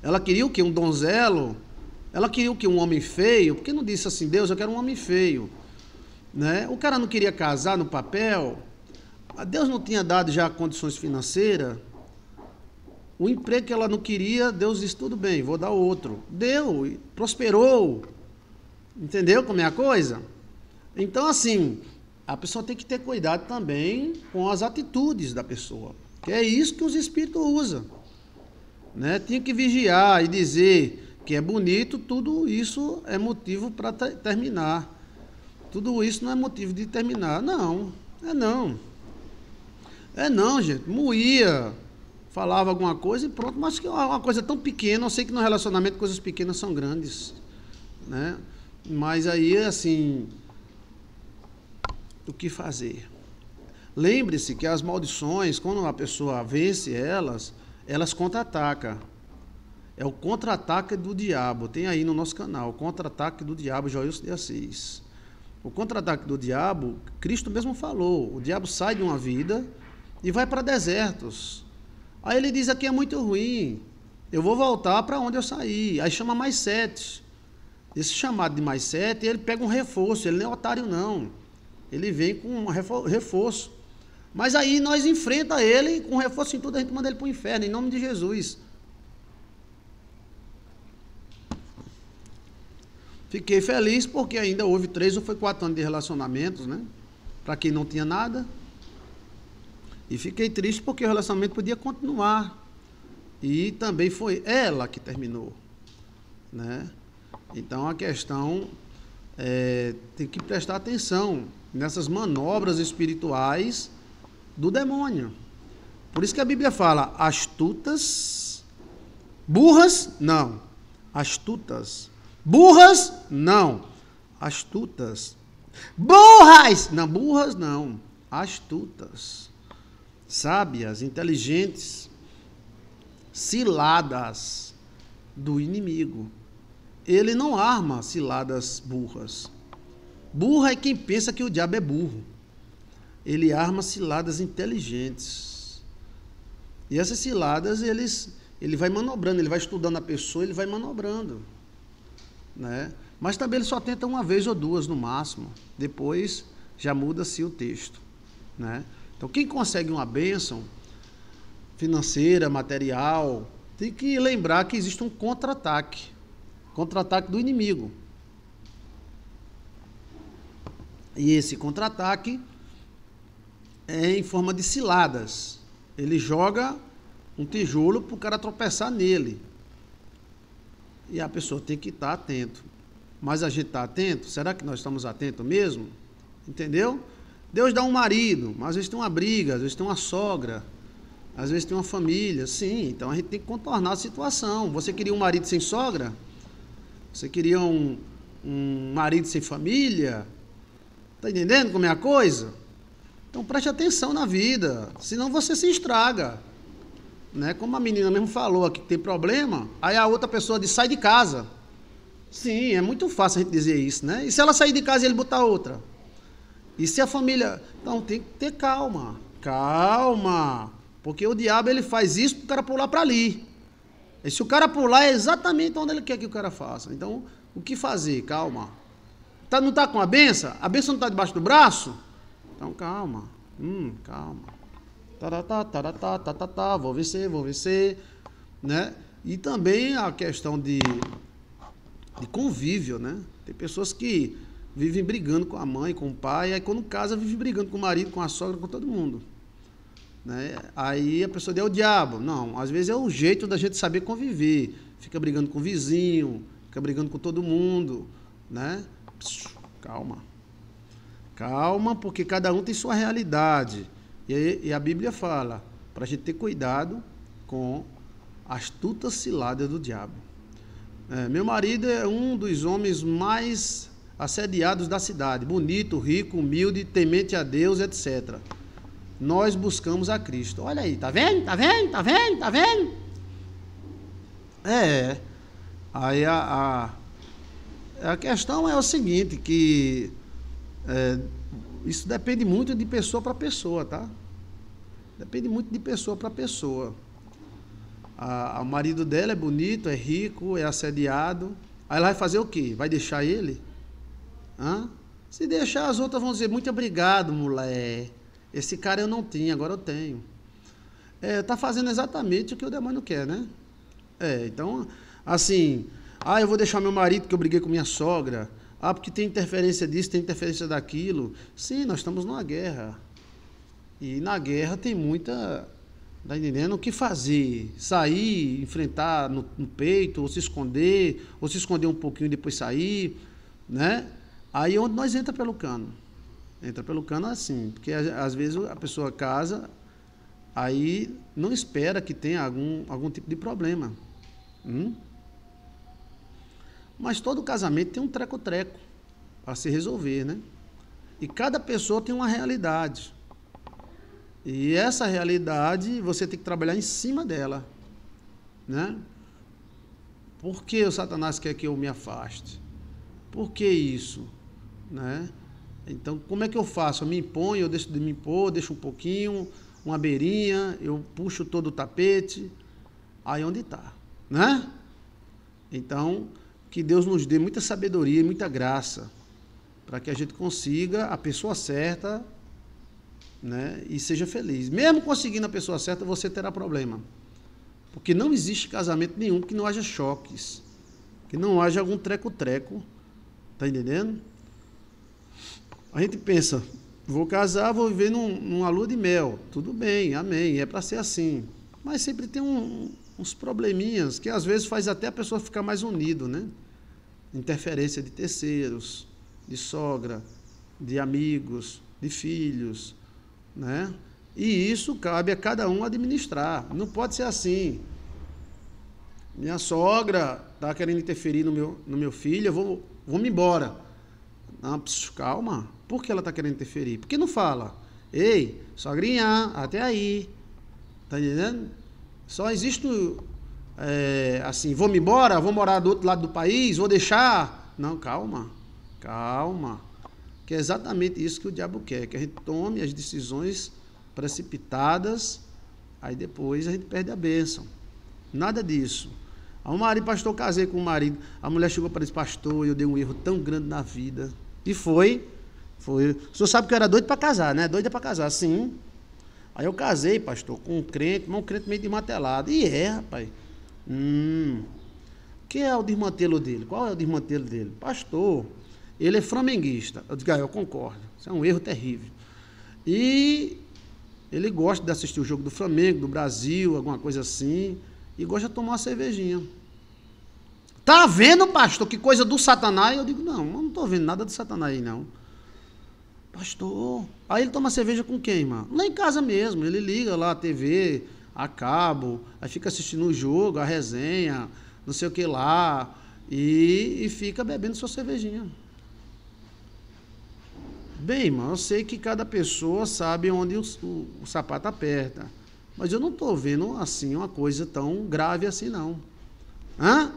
A: Ela queria o que? Um donzelo? Ela queria o que? Um homem feio? Por que não disse assim, Deus, eu quero um homem feio? Né? O cara não queria casar no papel. Ah, Deus não tinha dado já condições financeiras. O emprego que ela não queria, Deus disse: tudo bem, vou dar outro. Deu, prosperou. Entendeu como é a coisa? Então, assim, a pessoa tem que ter cuidado também com as atitudes da pessoa. Que é isso que os espíritos usam. Né? Tinha que vigiar e dizer que é bonito, tudo isso é motivo para terminar. Tudo isso não é motivo de terminar. Não, é não. É não, gente. Moía, falava alguma coisa e pronto. Mas que é uma coisa tão pequena. Eu sei que no relacionamento coisas pequenas são grandes. Né? Mas aí, assim, o que fazer. Lembre-se que as maldições, quando a pessoa vence elas, elas contra-atacam. É o contra-ataque do diabo. Tem aí no nosso canal, contra-ataque do diabo, Joilson de Assis. O contra-ataque do diabo, Cristo mesmo falou, o diabo sai de uma vida e vai para desertos. Aí ele diz, aqui é muito ruim, eu vou voltar para onde eu saí. Aí chama mais sete. Esse chamado de mais sete, ele pega um reforço, ele não é otário não. Ele vem com um reforço. Mas aí nós enfrenta ele com reforço em tudo, a gente manda ele para o inferno, em nome de Jesus. Fiquei feliz porque ainda houve três ou foi quatro anos de relacionamentos, né? Para quem não tinha nada. E fiquei triste porque o relacionamento podia continuar. E também foi ela que terminou, né? Então a questão é, tem que prestar atenção nessas manobras espirituais do demônio. Por isso que a Bíblia fala astutas, burras, não, astutas, burras, não, astutas, burras, não, burras, não, astutas, sábias, inteligentes, ciladas do inimigo. Ele não arma ciladas burras. Burro é quem pensa que o diabo é burro. Ele arma ciladas inteligentes. E essas ciladas, eles, ele vai manobrando, ele vai estudando a pessoa, ele vai manobrando. Né? Mas também ele só tenta uma vez ou duas no máximo. Depois já muda-se o texto. Né? Então, quem consegue uma bênção financeira, material, tem que lembrar que existe um contra-ataque contra-ataque do inimigo. E esse contra-ataque é em forma de ciladas. Ele joga um tijolo para o cara tropeçar nele. E a pessoa tem que estar tá atento. Mas a gente está atento? Será que nós estamos atentos mesmo? Entendeu? Deus dá um marido, mas às vezes tem uma briga, às vezes tem uma sogra, às vezes tem uma família. Sim, então a gente tem que contornar a situação. Você queria um marido sem sogra? Você queria um, um marido sem família? Está entendendo como é a coisa? Então preste atenção na vida, senão você se estraga. Né? Como a menina mesmo falou aqui que tem problema, aí a outra pessoa diz: sai de casa. Sim, é muito fácil a gente dizer isso, né? E se ela sair de casa e ele botar outra? E se a família. Então tem que ter calma, calma. Porque o diabo ele faz isso para o cara pular para ali. E se o cara pular é exatamente onde ele quer que o cara faça. Então, o que fazer? Calma. Tá, não está com a benção? A benção não está debaixo do braço? Então calma. Hum, calma. Taratá, taratá, tatatá, tá, tá. vou vencer, vou vencer. Né? E também a questão de, de convívio, né? Tem pessoas que vivem brigando com a mãe, com o pai, aí quando casa vive brigando com o marido, com a sogra, com todo mundo. Né? Aí a pessoa diz, é o diabo. Não, às vezes é o jeito da gente saber conviver. Fica brigando com o vizinho, fica brigando com todo mundo, né? Calma. Calma, porque cada um tem sua realidade. E, e a Bíblia fala para a gente ter cuidado com astutas ciladas do diabo. É, meu marido é um dos homens mais assediados da cidade. Bonito, rico, humilde, temente a Deus, etc. Nós buscamos a Cristo. Olha aí, tá vendo? Tá vendo? Tá vendo? Tá vendo? É. Aí a, a a questão é o seguinte, que é, isso depende muito de pessoa para pessoa, tá? Depende muito de pessoa para pessoa. A, o marido dela é bonito, é rico, é assediado. Aí ela vai fazer o quê? Vai deixar ele? Hã? Se deixar, as outras vão dizer, muito obrigado, mulher. Esse cara eu não tinha, agora eu tenho. É, tá fazendo exatamente o que o demônio quer, né? É, então, assim, ah, eu vou deixar meu marido que eu briguei com minha sogra. Ah, porque tem interferência disso, tem interferência daquilo. Sim, nós estamos numa guerra. E na guerra tem muita. Está entendendo? O que fazer? Sair, enfrentar no, no peito, ou se esconder, ou se esconder um pouquinho e depois sair, né? Aí é onde nós entra pelo cano. Entra pelo cano assim, porque às vezes a pessoa casa, aí não espera que tenha algum, algum tipo de problema. Hum? Mas todo casamento tem um treco-treco para se resolver, né? E cada pessoa tem uma realidade. E essa realidade você tem que trabalhar em cima dela, né? Por que o Satanás quer que eu me afaste? Por que isso, né? Então, como é que eu faço? Eu me imponho, eu deixo de me impor, deixo um pouquinho, uma beirinha, eu puxo todo o tapete. Aí é onde está, né? Então, que Deus nos dê muita sabedoria e muita graça para que a gente consiga a pessoa certa né, e seja feliz. Mesmo conseguindo a pessoa certa, você terá problema. Porque não existe casamento nenhum que não haja choques, que não haja algum treco-treco. Está entendendo? A gente pensa, vou casar, vou viver num, numa lua de mel. Tudo bem, amém, é para ser assim. Mas sempre tem um, uns probleminhas que às vezes faz até a pessoa ficar mais unido, né? Interferência de terceiros, de sogra, de amigos, de filhos, né? E isso cabe a cada um administrar. Não pode ser assim. Minha sogra está querendo interferir no meu, no meu filho, eu vou, vou me embora. Ah, psiu, calma. Por que ela está querendo interferir? Por que não fala? Ei, sogrinha, até aí. Tá entendendo? Só existe é, assim, vou me embora, vou morar do outro lado do país, vou deixar. Não, calma, calma. Que é exatamente isso que o diabo quer, que a gente tome as decisões precipitadas, aí depois a gente perde a bênção. Nada disso. A ah, um marido, pastor, casei com o marido. A mulher chegou para ele, pastor, eu dei um erro tão grande na vida. E foi. Foi. O senhor sabe que eu era doido para casar, né? Doida para casar, sim. Aí eu casei, pastor, com um crente, mas um crente meio desmantelado. E é, rapaz. Hum. Quem é o desmantelo dele? Qual é o desmantelo dele? Pastor, ele é flamenguista. Eu digo, ah, eu concordo. Isso é um erro terrível. E ele gosta de assistir o jogo do Flamengo, do Brasil, alguma coisa assim. E gosta de tomar uma cervejinha. Tá vendo, pastor, que coisa do Satanás? Eu digo, não, eu não estou vendo nada do Satanás aí, não. Pastor. Aí ele toma cerveja com quem, mano? Lá em casa mesmo. Ele liga lá a TV, a cabo, aí fica assistindo o jogo, a resenha, não sei o que lá. E, e fica bebendo sua cervejinha. Bem, mano, eu sei que cada pessoa sabe onde o, o, o sapato aperta. Mas eu não estou vendo assim uma coisa tão grave assim, não. Hã?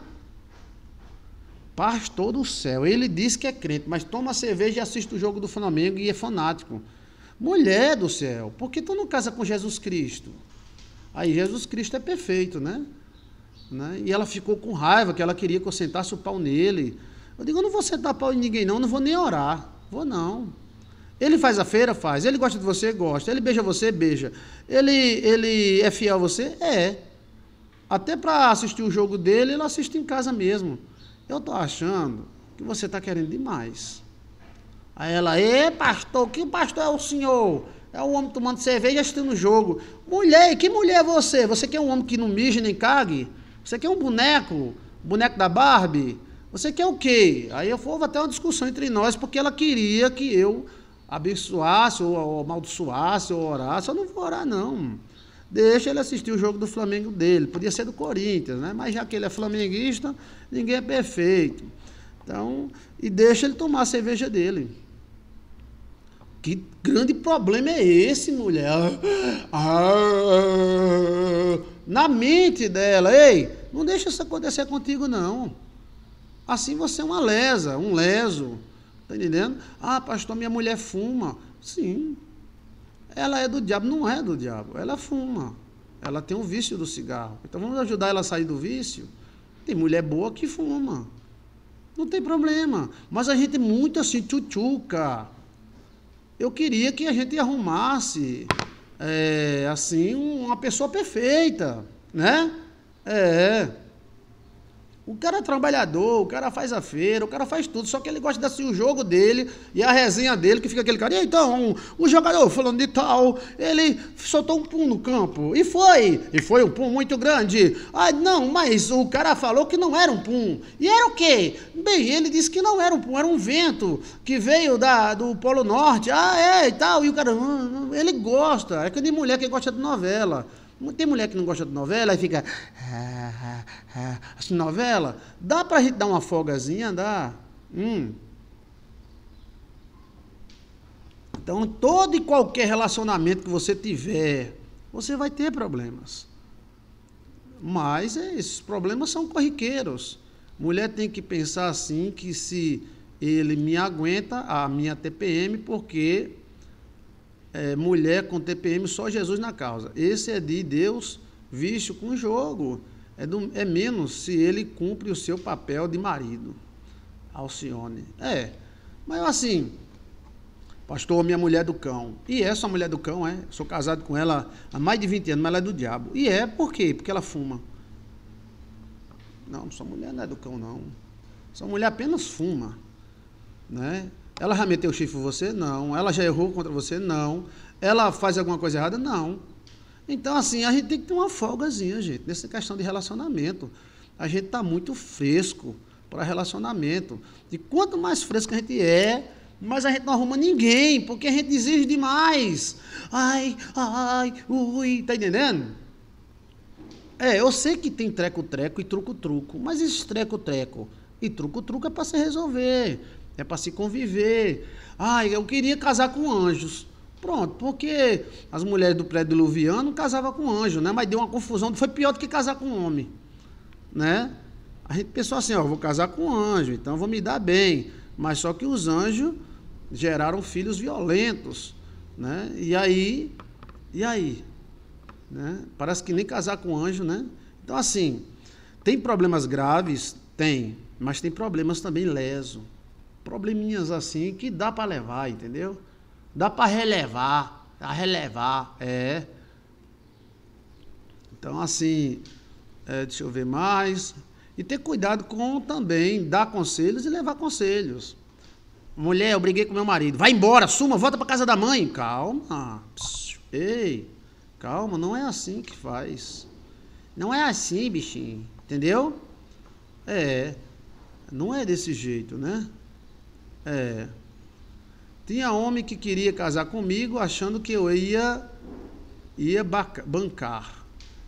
A: Pastor do céu, ele diz que é crente, mas toma cerveja e assiste o jogo do Flamengo e é fanático. Mulher do céu, por que tu não casa com Jesus Cristo? Aí Jesus Cristo é perfeito, né? né? E ela ficou com raiva, que ela queria que eu sentasse o pau nele. Eu digo, eu não vou sentar pau em ninguém não, não vou nem orar. Vou não. Ele faz a feira? Faz. Ele gosta de você? Gosta. Ele beija você? Beija. Ele, ele é fiel a você? É. Até para assistir o jogo dele, ele assiste em casa mesmo. Eu tô achando que você está querendo demais. Aí ela, ê pastor, que pastor é o senhor? É o homem tomando cerveja assistindo o jogo. Mulher, que mulher é você? Você quer um homem que não mija nem cague? Você quer um boneco? Boneco da Barbie? Você quer o quê? Aí eu houve até uma discussão entre nós, porque ela queria que eu abençoasse, ou amaldiçoasse, ou orasse. Eu não vou orar, não. Deixa ele assistir o jogo do Flamengo dele. Podia ser do Corinthians, né? Mas já que ele é flamenguista, ninguém é perfeito. Então, e deixa ele tomar a cerveja dele. Que grande problema é esse, mulher? Na mente dela, ei, não deixa isso acontecer contigo, não. Assim você é uma lesa, um leso. Tá entendendo? Ah, pastor, minha mulher fuma. Sim, ela é do diabo. Não é do diabo. Ela fuma. Ela tem o um vício do cigarro. Então vamos ajudar ela a sair do vício. Tem mulher boa que fuma. Não tem problema. Mas a gente é muito assim, tchutchuca. Eu queria que a gente arrumasse, é, assim, uma pessoa perfeita, né? É. O cara é trabalhador, o cara faz a feira, o cara faz tudo, só que ele gosta de assim, o jogo dele e a resenha dele, que fica aquele cara. E então, o jogador falando de tal, ele soltou um pum no campo. E foi! E foi um pum muito grande. Ah, não, mas o cara falou que não era um pum. E era o quê? Bem, ele disse que não era um pum, era um vento que veio da, do Polo Norte. Ah, é e tal. E o cara, ah, ele gosta. É que de mulher que gosta de novela. Tem mulher que não gosta de novela e fica. Ah, ah, ah. novela, dá para a gente dar uma folgazinha? Dá. Hum. Então, todo e qualquer relacionamento que você tiver, você vai ter problemas. Mas é, esses problemas são corriqueiros. Mulher tem que pensar assim que se ele me aguenta a minha TPM, porque é, mulher com TPM, só Jesus na causa. Esse é de Deus visto com jogo. É, do, é menos se ele cumpre o seu papel de marido. Alcione. É. Mas assim, pastor, minha mulher é do cão. E é só mulher é do cão, é? Sou casado com ela há mais de 20 anos, mas ela é do diabo. E é por quê? Porque ela fuma. Não, sua mulher não é do cão, não. Sua mulher apenas fuma. Né? Ela já meteu o chifre em você? Não. Ela já errou contra você? Não. Ela faz alguma coisa errada? Não. Então, assim, a gente tem que ter uma folgazinha, gente, nessa questão de relacionamento. A gente está muito fresco para relacionamento. E quanto mais fresco a gente é, mais a gente não arruma ninguém, porque a gente exige demais. Ai, ai, ui, tá entendendo? É, eu sei que tem treco-treco e truco-truco, mas esse treco-treco e truco-truco é para se resolver. É para se conviver. Ah, eu queria casar com anjos. Pronto, porque as mulheres do prédio diluviano casavam com anjo, né? Mas deu uma confusão, foi pior do que casar com homem, né? A gente pensou assim, ó, vou casar com anjo, então vou me dar bem. Mas só que os anjos geraram filhos violentos, né? E aí, e aí, né? Parece que nem casar com anjo, né? Então assim, tem problemas graves, tem, mas tem problemas também leso probleminhas assim que dá para levar, entendeu? Dá para relevar, a relevar, é. Então, assim, é, deixa eu ver mais. E ter cuidado com também dar conselhos e levar conselhos. Mulher, eu briguei com meu marido. Vai embora, suma, volta para casa da mãe. Calma. Psiu. Ei, calma, não é assim que faz. Não é assim, bichinho. Entendeu? É. Não é desse jeito, né? É. Tinha homem que queria casar comigo achando que eu ia, ia bancar.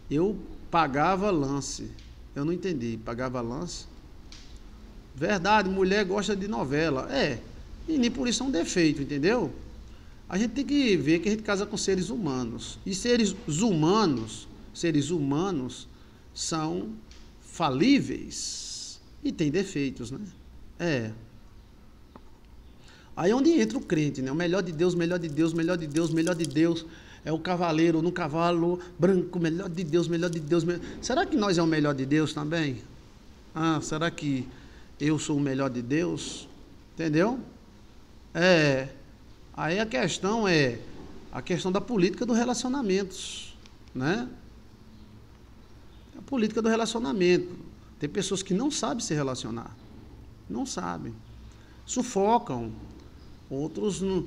A: Eu pagava lance. Eu não entendi. Pagava lance? Verdade, mulher gosta de novela. É. E nem por isso é um defeito, entendeu? A gente tem que ver que a gente casa com seres humanos. E seres humanos, seres humanos são falíveis e têm defeitos, né? É. Aí é onde entra o crente, né? O melhor de Deus, melhor de Deus, melhor de Deus, melhor de Deus. É o cavaleiro no cavalo branco, melhor de Deus, melhor de Deus. Melhor... Será que nós é o melhor de Deus também? Ah, será que eu sou o melhor de Deus? Entendeu? É. Aí a questão é a questão da política dos relacionamentos, né? A política do relacionamento. Tem pessoas que não sabem se relacionar. Não sabem. Sufocam, outros não,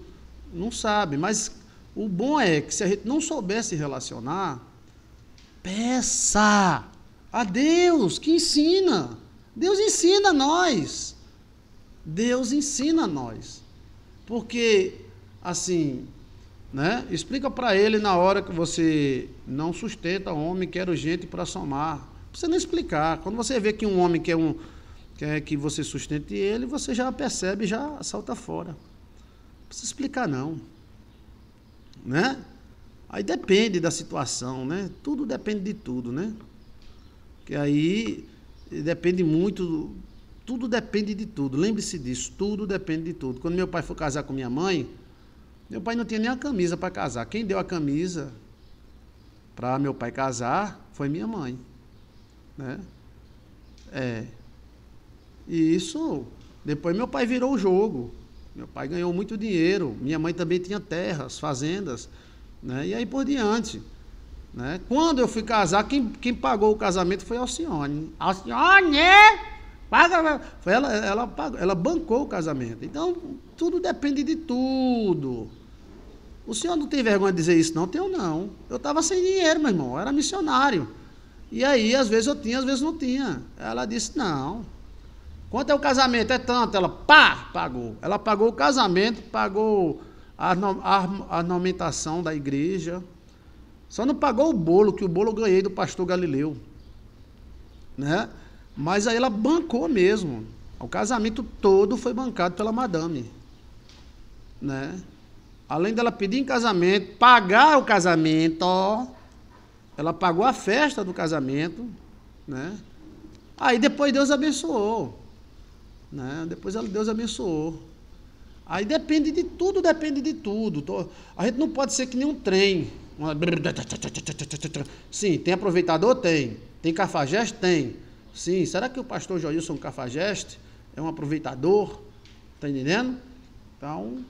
A: não sabem. Mas o bom é que se a gente não souber se relacionar, peça a Deus que ensina. Deus ensina a nós. Deus ensina a nós. Porque, assim, né? Explica para ele na hora que você não sustenta homem, quer gente para somar. precisa nem explicar. Quando você vê que um homem quer, um, quer que você sustente ele, você já percebe, já salta fora precisa explicar, não. Né? Aí depende da situação, né? Tudo depende de tudo, né? Que aí depende muito, tudo depende de tudo. Lembre-se disso, tudo depende de tudo. Quando meu pai foi casar com minha mãe, meu pai não tinha nem a camisa para casar. Quem deu a camisa para meu pai casar foi minha mãe, né? É. E isso, depois meu pai virou o jogo. Meu pai ganhou muito dinheiro, minha mãe também tinha terras, fazendas, né? e aí por diante. Né? Quando eu fui casar, quem, quem pagou o casamento foi a Alcione. Alcione! Paga! Foi ela, ela, pagou, ela bancou o casamento. Então, tudo depende de tudo. O senhor não tem vergonha de dizer isso, não? Tenho não. Eu estava sem dinheiro, meu irmão. Eu era missionário. E aí, às vezes eu tinha, às vezes não tinha. Ela disse: não, Quanto é o casamento? É tanto. Ela, pá, pagou. Ela pagou o casamento, pagou a, a, a da igreja. Só não pagou o bolo, que o bolo eu ganhei do pastor Galileu. Né? Mas aí ela bancou mesmo. O casamento todo foi bancado pela madame. Né? Além dela pedir em casamento, pagar o casamento, ó, ela pagou a festa do casamento, né? Aí depois Deus abençoou. Né? Depois Deus abençoou. Aí depende de tudo, depende de tudo. A gente não pode ser que nem um trem. Sim, tem aproveitador? Tem. Tem cafajeste? Tem. Sim, será que o pastor Joilson Cafajeste é um aproveitador? Está entendendo? Então,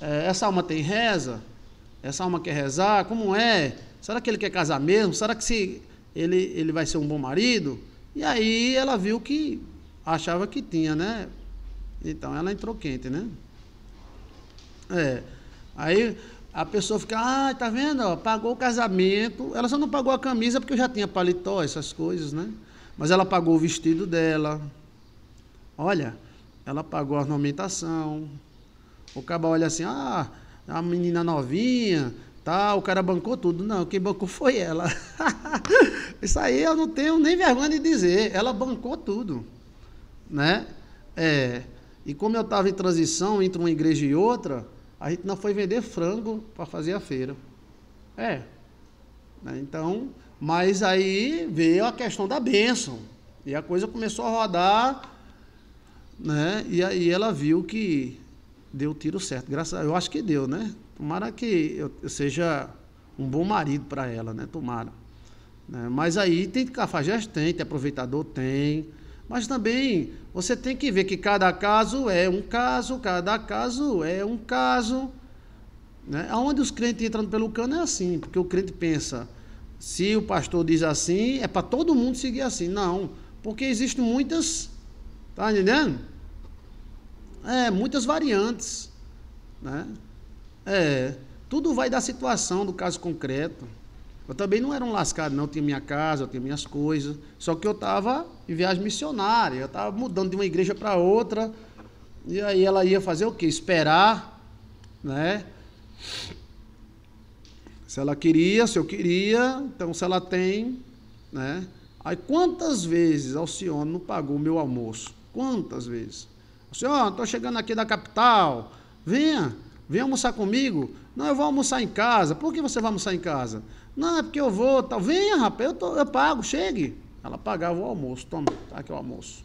A: é, essa alma tem reza? Essa alma quer rezar? Como é? Será que ele quer casar mesmo? Será que se ele, ele vai ser um bom marido? E aí ela viu que Achava que tinha, né? Então ela entrou quente, né? É. Aí a pessoa fica, ah, tá vendo? Ó, pagou o casamento. Ela só não pagou a camisa porque eu já tinha paletó, essas coisas, né? Mas ela pagou o vestido dela. Olha, ela pagou a ornamentação. O caba olha assim, ah, a menina novinha, tá, o cara bancou tudo. Não, quem bancou foi ela. *laughs* Isso aí eu não tenho nem vergonha de dizer. Ela bancou tudo né? É, e como eu estava em transição entre uma igreja e outra, a gente não foi vender frango para fazer a feira. É. Né? Então, mas aí veio a questão da bênção. E a coisa começou a rodar, né? E aí ela viu que deu o tiro certo. Graças a... eu acho que deu, né? Tomara que eu seja um bom marido para ela, né? Tomara. Né? Mas aí tem cafajeste, tem, tem aproveitador, tem. Mas também você tem que ver que cada caso é um caso, cada caso é um caso. Né? Onde os crentes entrando pelo cano é assim, porque o crente pensa, se o pastor diz assim, é para todo mundo seguir assim. Não, porque existem muitas, tá entendendo? É, muitas variantes, né? É, tudo vai da situação, do caso concreto. Eu também não era um lascado, não. Eu tinha minha casa, eu tinha minhas coisas. Só que eu estava em viagem missionária. Eu estava mudando de uma igreja para outra. E aí ela ia fazer o quê? Esperar, né? Se ela queria, se eu queria, então se ela tem, né? Aí quantas vezes Alcione não pagou o meu almoço? Quantas vezes? Alcione, estou chegando aqui da capital, venha, venha almoçar comigo. Não, eu vou almoçar em casa. Por que você vai almoçar em casa? Não, é porque eu vou, tal. Venha, rapaz, eu, tô, eu pago, chegue. Ela pagava o almoço, toma, tá aqui o almoço.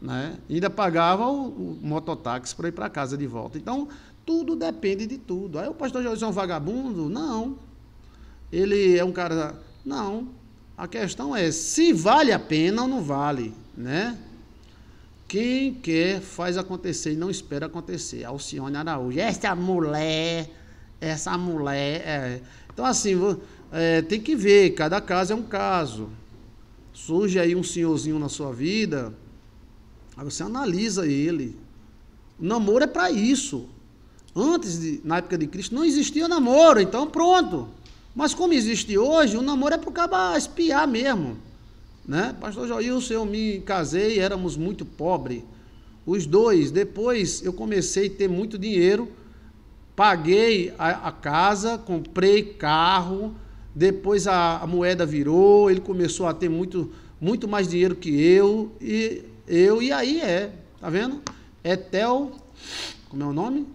A: Né? E ainda pagava o, o mototáxi para ir para casa de volta. Então, tudo depende de tudo. Aí o pastor Jorge é um vagabundo? Não. Ele é um cara. Não. A questão é se vale a pena ou não vale, né? Quem quer faz acontecer e não espera acontecer. Alcione Araújo. Essa mulher essa mulher. É. Então, assim, é, tem que ver, cada caso é um caso. Surge aí um senhorzinho na sua vida, aí você analisa ele. O namoro é para isso. Antes, de, na época de Cristo, não existia namoro, então pronto. Mas como existe hoje, o namoro é para o cara espiar mesmo. Né? Pastor Joilson, eu me casei, éramos muito pobres. Os dois, depois eu comecei a ter muito dinheiro, paguei a, a casa, comprei carro, depois a, a, moeda virou, ele começou a ter muito, muito mais dinheiro que eu, e eu, e aí é, tá vendo? Etel, é como é o nome?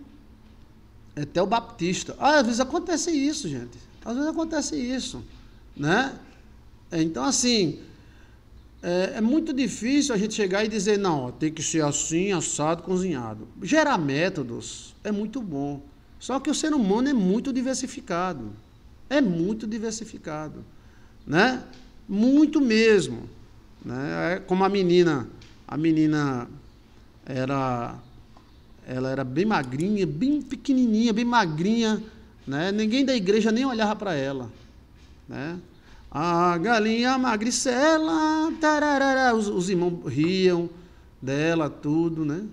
A: Etel é Baptista. Ah, às vezes acontece isso, gente. Às vezes acontece isso, né? É, então, assim, é, é muito difícil a gente chegar e dizer, não, ó, tem que ser assim, assado, cozinhado. Gerar métodos é muito bom. Só que o ser humano é muito diversificado. É muito diversificado. Né? Muito mesmo. Né? É como a menina, a menina era ela era bem magrinha, bem pequenininha, bem magrinha, né? Ninguém da igreja nem olhava para ela, né? A galinha magricela, tararara, os, os irmãos riam dela, tudo, né?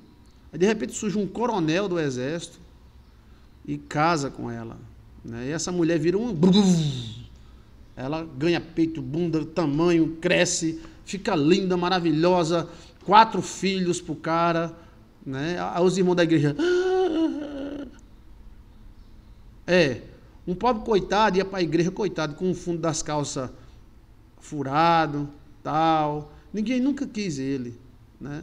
A: Aí, de repente surge um coronel do exército, e casa com ela. Né? E essa mulher vira um. Ela ganha peito, bunda, tamanho, cresce, fica linda, maravilhosa, quatro filhos pro cara. Né? Os irmãos da igreja. *laughs* É, um pobre coitado ia para a igreja, coitado, com o fundo das calças furado, tal. Ninguém nunca quis ele, né?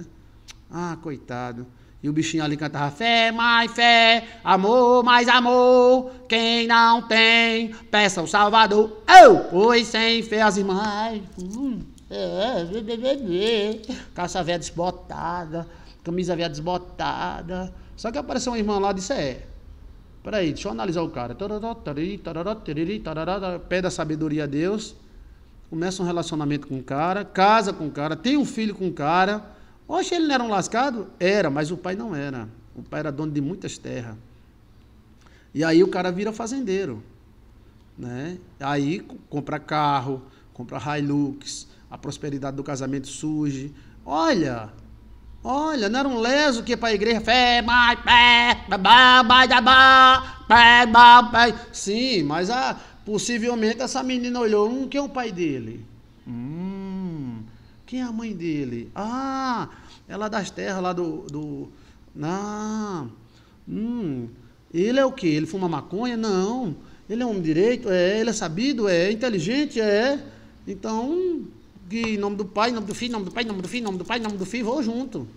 A: Ah, coitado. E o bichinho ali cantava fé, mais fé, amor, mais amor. Quem não tem, peça o Salvador. Eu, oh, pois sem fé as irmãs. Hum, é, é, é, Caça velha desbotada, camisa velha desbotada. Só que apareceu uma irmã lá e disse: É, peraí, deixa eu analisar o cara. Pede a sabedoria a Deus, começa um relacionamento com o cara, casa com o cara, tem um filho com o cara Oxe, ele não era um lascado? Era, mas o pai não era. O pai era dono de muitas terras. E aí o cara vira fazendeiro. Né? Aí compra carro, compra Hilux, a prosperidade do casamento surge. Olha, olha, não era um leso que ia para a igreja, fé, mai, pé, babá, babá, pé, babá. Sim, mas ah, possivelmente essa menina olhou, um que é o pai dele? Hum. Quem é a mãe dele? Ah, ela é das terras lá do. do... Ah, hum. Ele é o quê? Ele fuma maconha? Não. Ele é um direito? É. Ele é sabido? É, é. Inteligente? É. Então, que em nome do pai, em nome do filho, em nome do pai, em nome do filho, em nome do pai, em nome do filho, vou junto.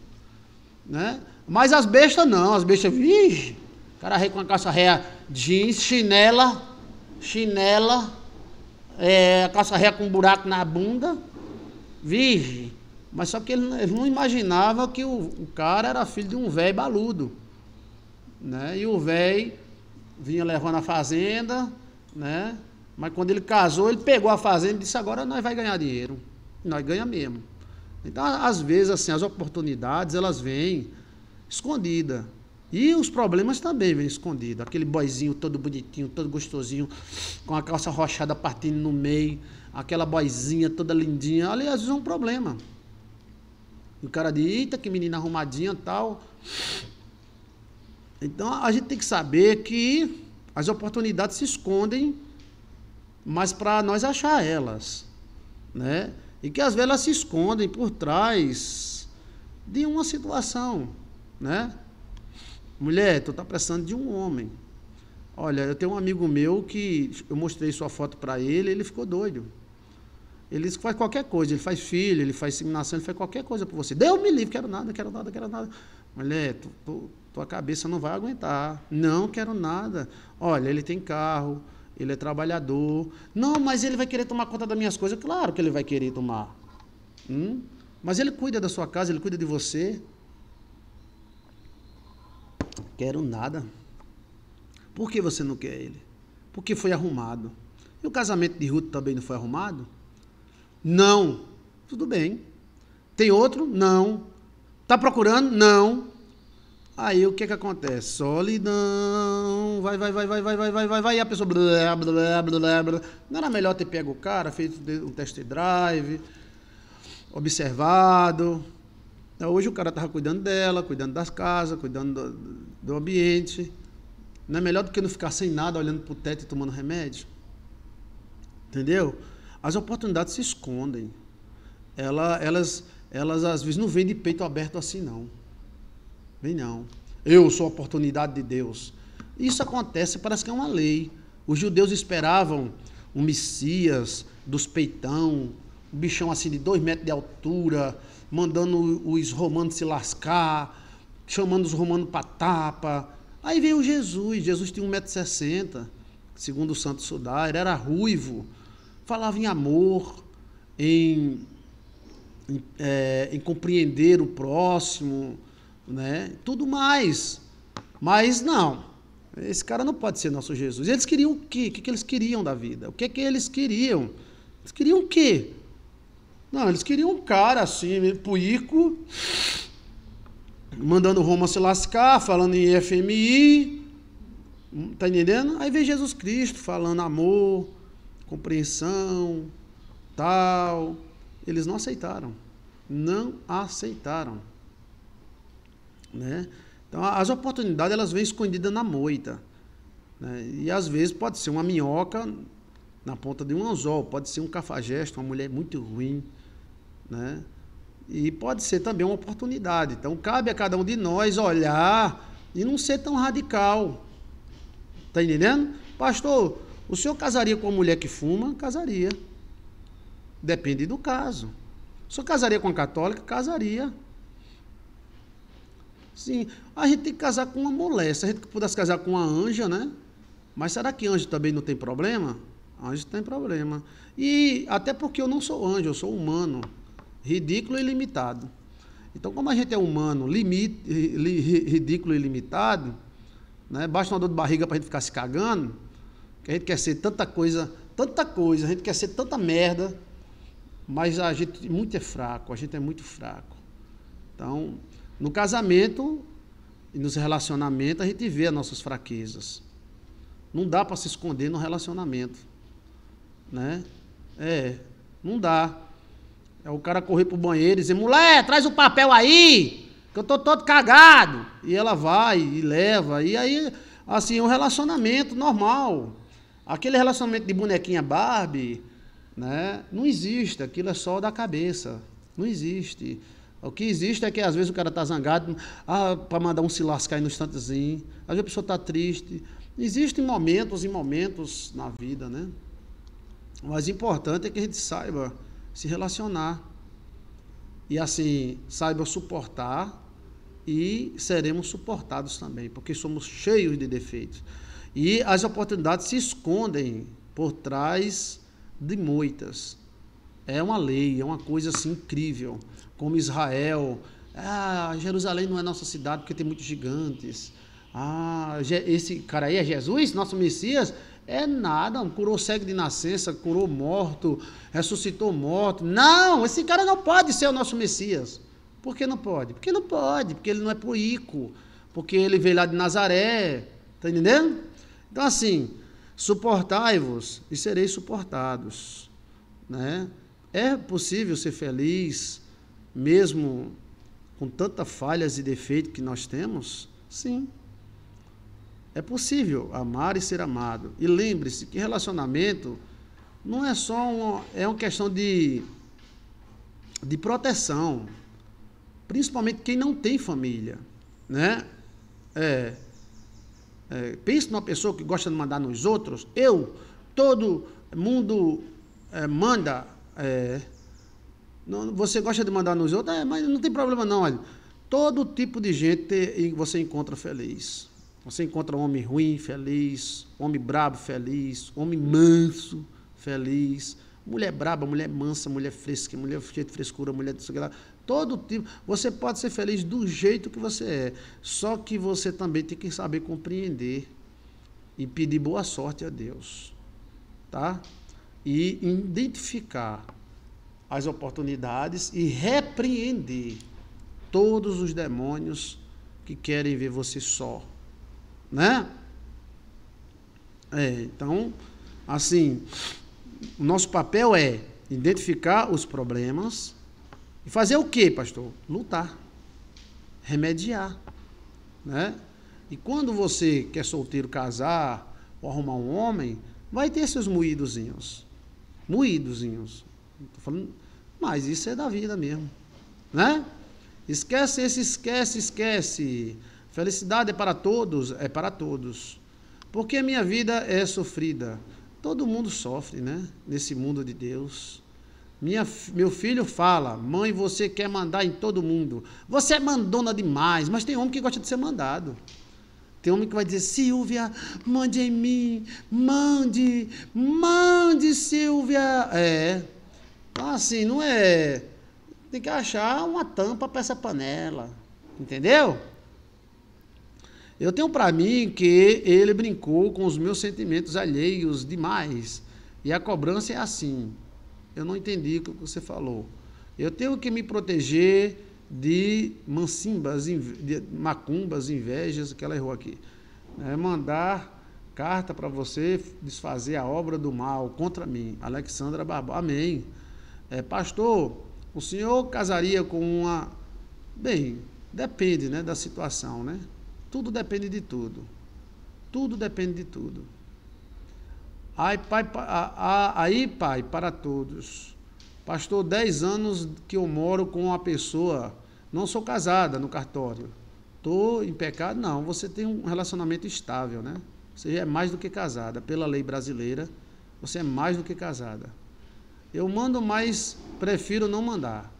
A: Né? Mas as bestas não, as bestas, vixe, o cara rei com a calça réa jeans, chinela, chinela, é, a calça réa com um buraco na bunda, virgem. Mas só que ele, ele não imaginava que o, o, cara era filho de um velho baludo. Né? E o velho vinha levando a fazenda, né? Mas quando ele casou, ele pegou a fazenda e disse: agora nós vai ganhar dinheiro. Nós ganha mesmo. Então, às vezes, assim, as oportunidades, elas vêm escondida. E os problemas também vêm escondidos. Aquele boizinho todo bonitinho, todo gostosinho, com a calça rochada partindo no meio aquela boizinha toda lindinha. Ali às vezes é um problema. E o cara diz, eita, que menina arrumadinha tal. Então a gente tem que saber que as oportunidades se escondem, mas para nós achar elas. Né? E que às vezes elas se escondem por trás de uma situação. Né? Mulher, tu tá precisando de um homem. Olha, eu tenho um amigo meu que eu mostrei sua foto para ele, ele ficou doido. Ele faz qualquer coisa, ele faz filho, ele faz inseminação, ele faz qualquer coisa por você. Deus me livre, quero nada, quero nada, quero nada. Mulher, tu, tu, tua cabeça não vai aguentar. Não quero nada. Olha, ele tem carro, ele é trabalhador. Não, mas ele vai querer tomar conta das minhas coisas. Claro que ele vai querer tomar. Hum? Mas ele cuida da sua casa, ele cuida de você. Quero nada. Por que você não quer ele? Porque foi arrumado. E o casamento de Ruth também não foi arrumado? Não. Tudo bem. Tem outro? Não. Está procurando? Não. Aí o que que acontece? Solidão. Vai, vai, vai, vai, vai, vai, vai, vai, vai. E a pessoa. Blá, blá, blá, blá. Não era melhor ter pego o cara, feito um test drive, observado. Então, hoje o cara estava cuidando dela, cuidando das casas, cuidando do, do ambiente. Não é melhor do que não ficar sem nada olhando para o teto e tomando remédio? Entendeu? as oportunidades se escondem. Ela, elas, elas às vezes não vêm de peito aberto assim, não. Vem não. Eu sou a oportunidade de Deus. Isso acontece, parece que é uma lei. Os judeus esperavam um Messias dos peitão, um bichão assim de dois metros de altura, mandando os romanos se lascar, chamando os romanos para tapa. Aí veio Jesus, Jesus tinha 1,60m, segundo o Santo Sudário, era ruivo falava em amor, em, em, é, em compreender o próximo, né? Tudo mais. Mas não, esse cara não pode ser nosso Jesus. Eles queriam o quê? O que, que eles queriam da vida? O que, que eles queriam? Eles queriam o quê? Não, eles queriam um cara assim, puico, mandando Roma se lascar, falando em FMI. Tá entendendo? Aí vem Jesus Cristo falando amor, compreensão, tal. Eles não aceitaram. Não aceitaram. Né? Então, as oportunidades elas vêm escondidas na moita. Né? E às vezes pode ser uma minhoca na ponta de um anzol, pode ser um cafajeste, uma mulher muito ruim. Né? E pode ser também uma oportunidade. Então, cabe a cada um de nós olhar e não ser tão radical. Tá entendendo? Pastor, o senhor casaria com uma mulher que fuma? Casaria. Depende do caso. O senhor casaria com uma católica? Casaria. Sim, a gente tem que casar com uma mulher. Se a gente pudesse casar com uma anja, né? Mas será que anjo também não tem problema? Anjo tem problema. E até porque eu não sou anjo, eu sou humano. Ridículo e limitado. Então, como a gente é humano, limite, ridículo e limitado, né? basta uma dor de barriga para a gente ficar se cagando, que a gente quer ser tanta coisa, tanta coisa, a gente quer ser tanta merda, mas a gente muito é fraco, a gente é muito fraco. Então, no casamento e nos relacionamentos, a gente vê as nossas fraquezas. Não dá para se esconder no relacionamento. Né? É, não dá. É o cara correr pro banheiro e dizer, mulher, traz o papel aí, que eu tô todo cagado. E ela vai e leva. E aí, assim, é um relacionamento normal. Aquele relacionamento de bonequinha Barbie, né? Não existe, aquilo é só da cabeça. Não existe. O que existe é que às vezes o cara tá zangado, ah, para mandar um se lascar no instantezinho. Às vezes a pessoa tá triste. Existem momentos e momentos na vida, né? Mas o importante é que a gente saiba se relacionar. E assim, saiba suportar e seremos suportados também, porque somos cheios de defeitos. E as oportunidades se escondem por trás de moitas. É uma lei, é uma coisa assim incrível. Como Israel, ah, Jerusalém não é nossa cidade porque tem muitos gigantes. Ah, esse cara aí é Jesus, nosso Messias? É nada, curou cego de nascença, curou morto, ressuscitou morto. Não, esse cara não pode ser o nosso Messias. Por que não pode? Porque não pode, porque ele não é poico, porque ele veio lá de Nazaré, tá entendendo? Então, assim, suportai-vos e sereis suportados. Né? É possível ser feliz, mesmo com tantas falhas e defeitos que nós temos? Sim. É possível amar e ser amado. E lembre-se que relacionamento não é só uma, é uma questão de, de proteção, principalmente quem não tem família, né? É, é, pense numa pessoa que gosta de mandar nos outros. Eu, todo mundo é, manda. É, não, você gosta de mandar nos outros, é, mas não tem problema não. Olha. Todo tipo de gente você encontra feliz. Você encontra homem ruim feliz, homem brabo feliz, homem manso feliz, mulher braba, mulher mansa, mulher fresca, mulher cheia de frescura, mulher de todo tipo. Você pode ser feliz do jeito que você é, só que você também tem que saber compreender e pedir boa sorte a Deus, tá? E identificar as oportunidades e repreender todos os demônios que querem ver você só, né? É, então, assim, o nosso papel é identificar os problemas, e fazer o que, pastor? Lutar, remediar, né? E quando você quer solteiro casar ou arrumar um homem, vai ter seus moídozinhos, moídozinhos. Tô falando, mas isso é da vida mesmo, né? Esquece esse, esquece, esquece. Felicidade é para todos, é para todos. Porque a minha vida é sofrida. Todo mundo sofre, né? Nesse mundo de Deus. Minha, meu filho fala, mãe, você quer mandar em todo mundo. Você é mandona demais, mas tem homem que gosta de ser mandado. Tem homem que vai dizer, Silvia, mande em mim, mande, mande, Silvia. É. Então, assim, não é. Tem que achar uma tampa para essa panela. Entendeu? Eu tenho para mim que ele brincou com os meus sentimentos alheios demais. E a cobrança é assim. Eu não entendi o que você falou. Eu tenho que me proteger de mansimbas, de macumbas, invejas, que ela errou aqui. É mandar carta para você desfazer a obra do mal contra mim. Alexandra Barbosa. Amém. É, pastor, o senhor casaria com uma. Bem, depende né, da situação, né? Tudo depende de tudo. Tudo depende de tudo. Ai, pai, aí, pai, para todos. Pastor, 10 anos que eu moro com uma pessoa, não sou casada no cartório. Tô em pecado? Não, você tem um relacionamento estável, né? Você é mais do que casada. Pela lei brasileira, você é mais do que casada. Eu mando, mas prefiro não mandar.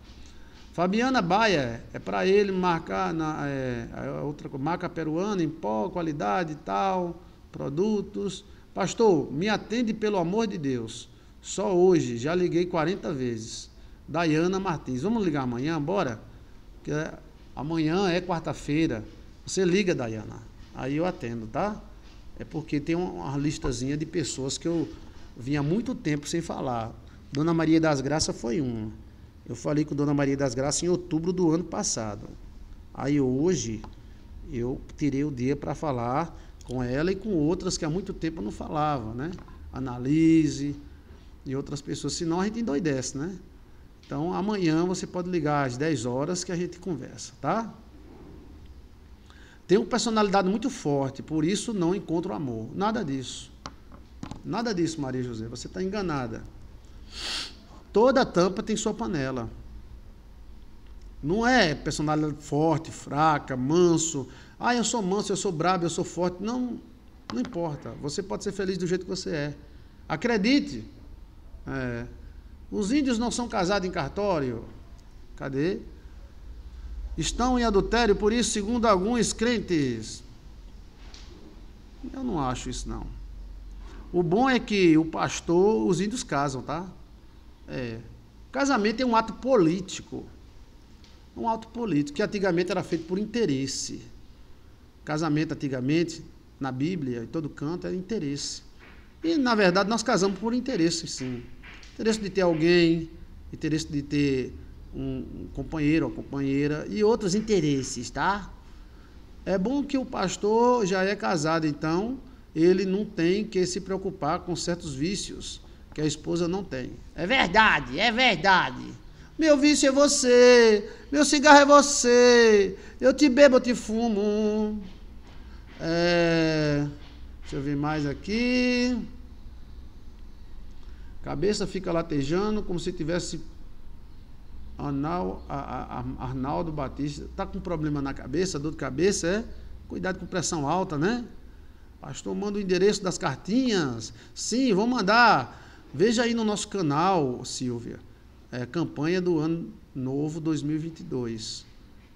A: Fabiana Baia, é para ele marcar na, é, outra marca peruana, em pó, qualidade e tal, produtos. Pastor, me atende pelo amor de Deus. Só hoje, já liguei 40 vezes. Daiana Martins. Vamos ligar amanhã, bora? Porque é, amanhã é quarta-feira. Você liga, Daiana. Aí eu atendo, tá? É porque tem uma listazinha de pessoas que eu vinha há muito tempo sem falar. Dona Maria das Graças foi uma. Eu falei com Dona Maria das Graças em outubro do ano passado. Aí hoje eu tirei o dia para falar com ela e com outras que há muito tempo eu não falava, né? Analise e outras pessoas, senão a gente endoidece, né? Então amanhã você pode ligar às 10 horas que a gente conversa, tá? Tenho personalidade muito forte, por isso não encontro amor. Nada disso. Nada disso, Maria José. Você está enganada. Toda tampa tem sua panela. Não é personalidade forte, fraca, manso. Ah, eu sou manso, eu sou brabo, eu sou forte. Não, não importa. Você pode ser feliz do jeito que você é. Acredite. É. Os índios não são casados em cartório. Cadê? Estão em adultério, por isso, segundo alguns crentes. Eu não acho isso, não. O bom é que o pastor, os índios casam, tá? É. Casamento é um ato político um ato político, que antigamente era feito por interesse. Casamento, antigamente, na Bíblia, em todo canto, era interesse. E, na verdade, nós casamos por interesse, sim. Interesse de ter alguém, interesse de ter um, companheiro ou companheira e outros interesses, tá? É bom que o pastor já é casado, então ele não tem que se preocupar com certos vícios que a esposa não tem. É verdade, é verdade. Meu vício é você, meu cigarro é você, eu te bebo, eu te fumo. É, deixa eu ver mais aqui. Cabeça fica latejando como se tivesse Arnaldo Batista. Tá com problema na cabeça, dor de cabeça, é? Cuidado com pressão alta, né? Pastor, manda o endereço das cartinhas. Sim, vou mandar. Veja aí no nosso canal, Silvia é, campanha do ano novo 2022.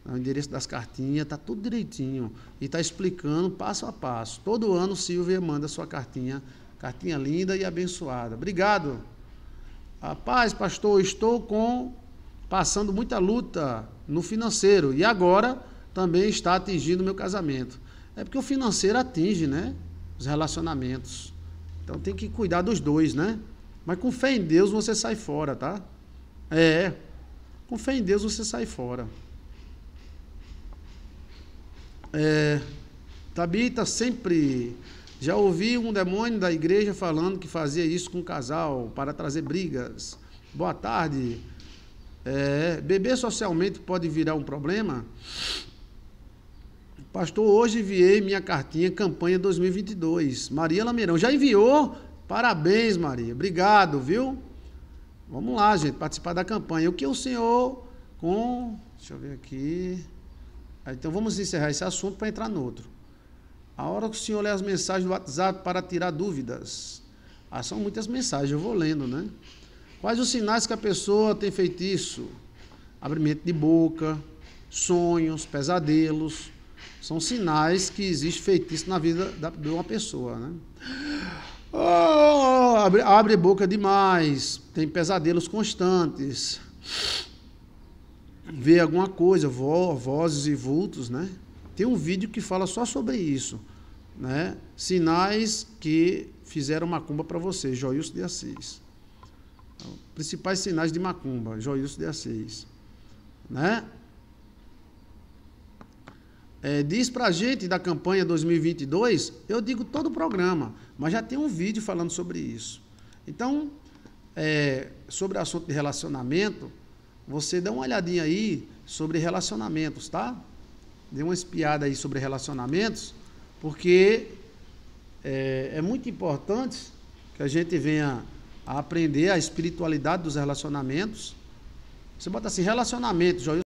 A: O endereço das cartinhas está tudo direitinho e está explicando passo a passo. Todo ano Silvia manda sua cartinha, cartinha linda e abençoada. Obrigado. A paz, pastor, estou com passando muita luta no financeiro e agora também está atingindo meu casamento. É porque o financeiro atinge, né? Os relacionamentos. Então tem que cuidar dos dois, né? Mas com fé em Deus você sai fora, tá? É. Com fé em Deus você sai fora. É, Tabita tá sempre. Já ouvi um demônio da igreja falando que fazia isso com o casal para trazer brigas. Boa tarde. É, beber socialmente pode virar um problema? Pastor, hoje enviei minha cartinha campanha 2022. Maria Lameirão já enviou? Parabéns, Maria. Obrigado, viu? Vamos lá, gente, participar da campanha. O que o senhor com. Deixa eu ver aqui. Ah, então vamos encerrar esse assunto para entrar no outro. A hora que o senhor lê as mensagens do WhatsApp para tirar dúvidas. Ah, são muitas mensagens, eu vou lendo, né? Quais os sinais que a pessoa tem feitiço? Abrimento de boca, sonhos, pesadelos. São sinais que existe feitiço na vida da, de uma pessoa, né? Oh, abre, abre boca demais, tem pesadelos constantes, vê alguma coisa, vo, vozes e vultos, né? Tem um vídeo que fala só sobre isso, né? Sinais que fizeram macumba para você, Joilson de Assis. Então, principais sinais de macumba, Joilson de Assis, né? é, diz para a gente da campanha 2022, eu digo todo o programa, mas já tem um vídeo falando sobre isso. Então, é, sobre o assunto de relacionamento, você dá uma olhadinha aí sobre relacionamentos, tá? Dê uma espiada aí sobre relacionamentos, porque é, é muito importante que a gente venha a aprender a espiritualidade dos relacionamentos. Você bota assim, relacionamento,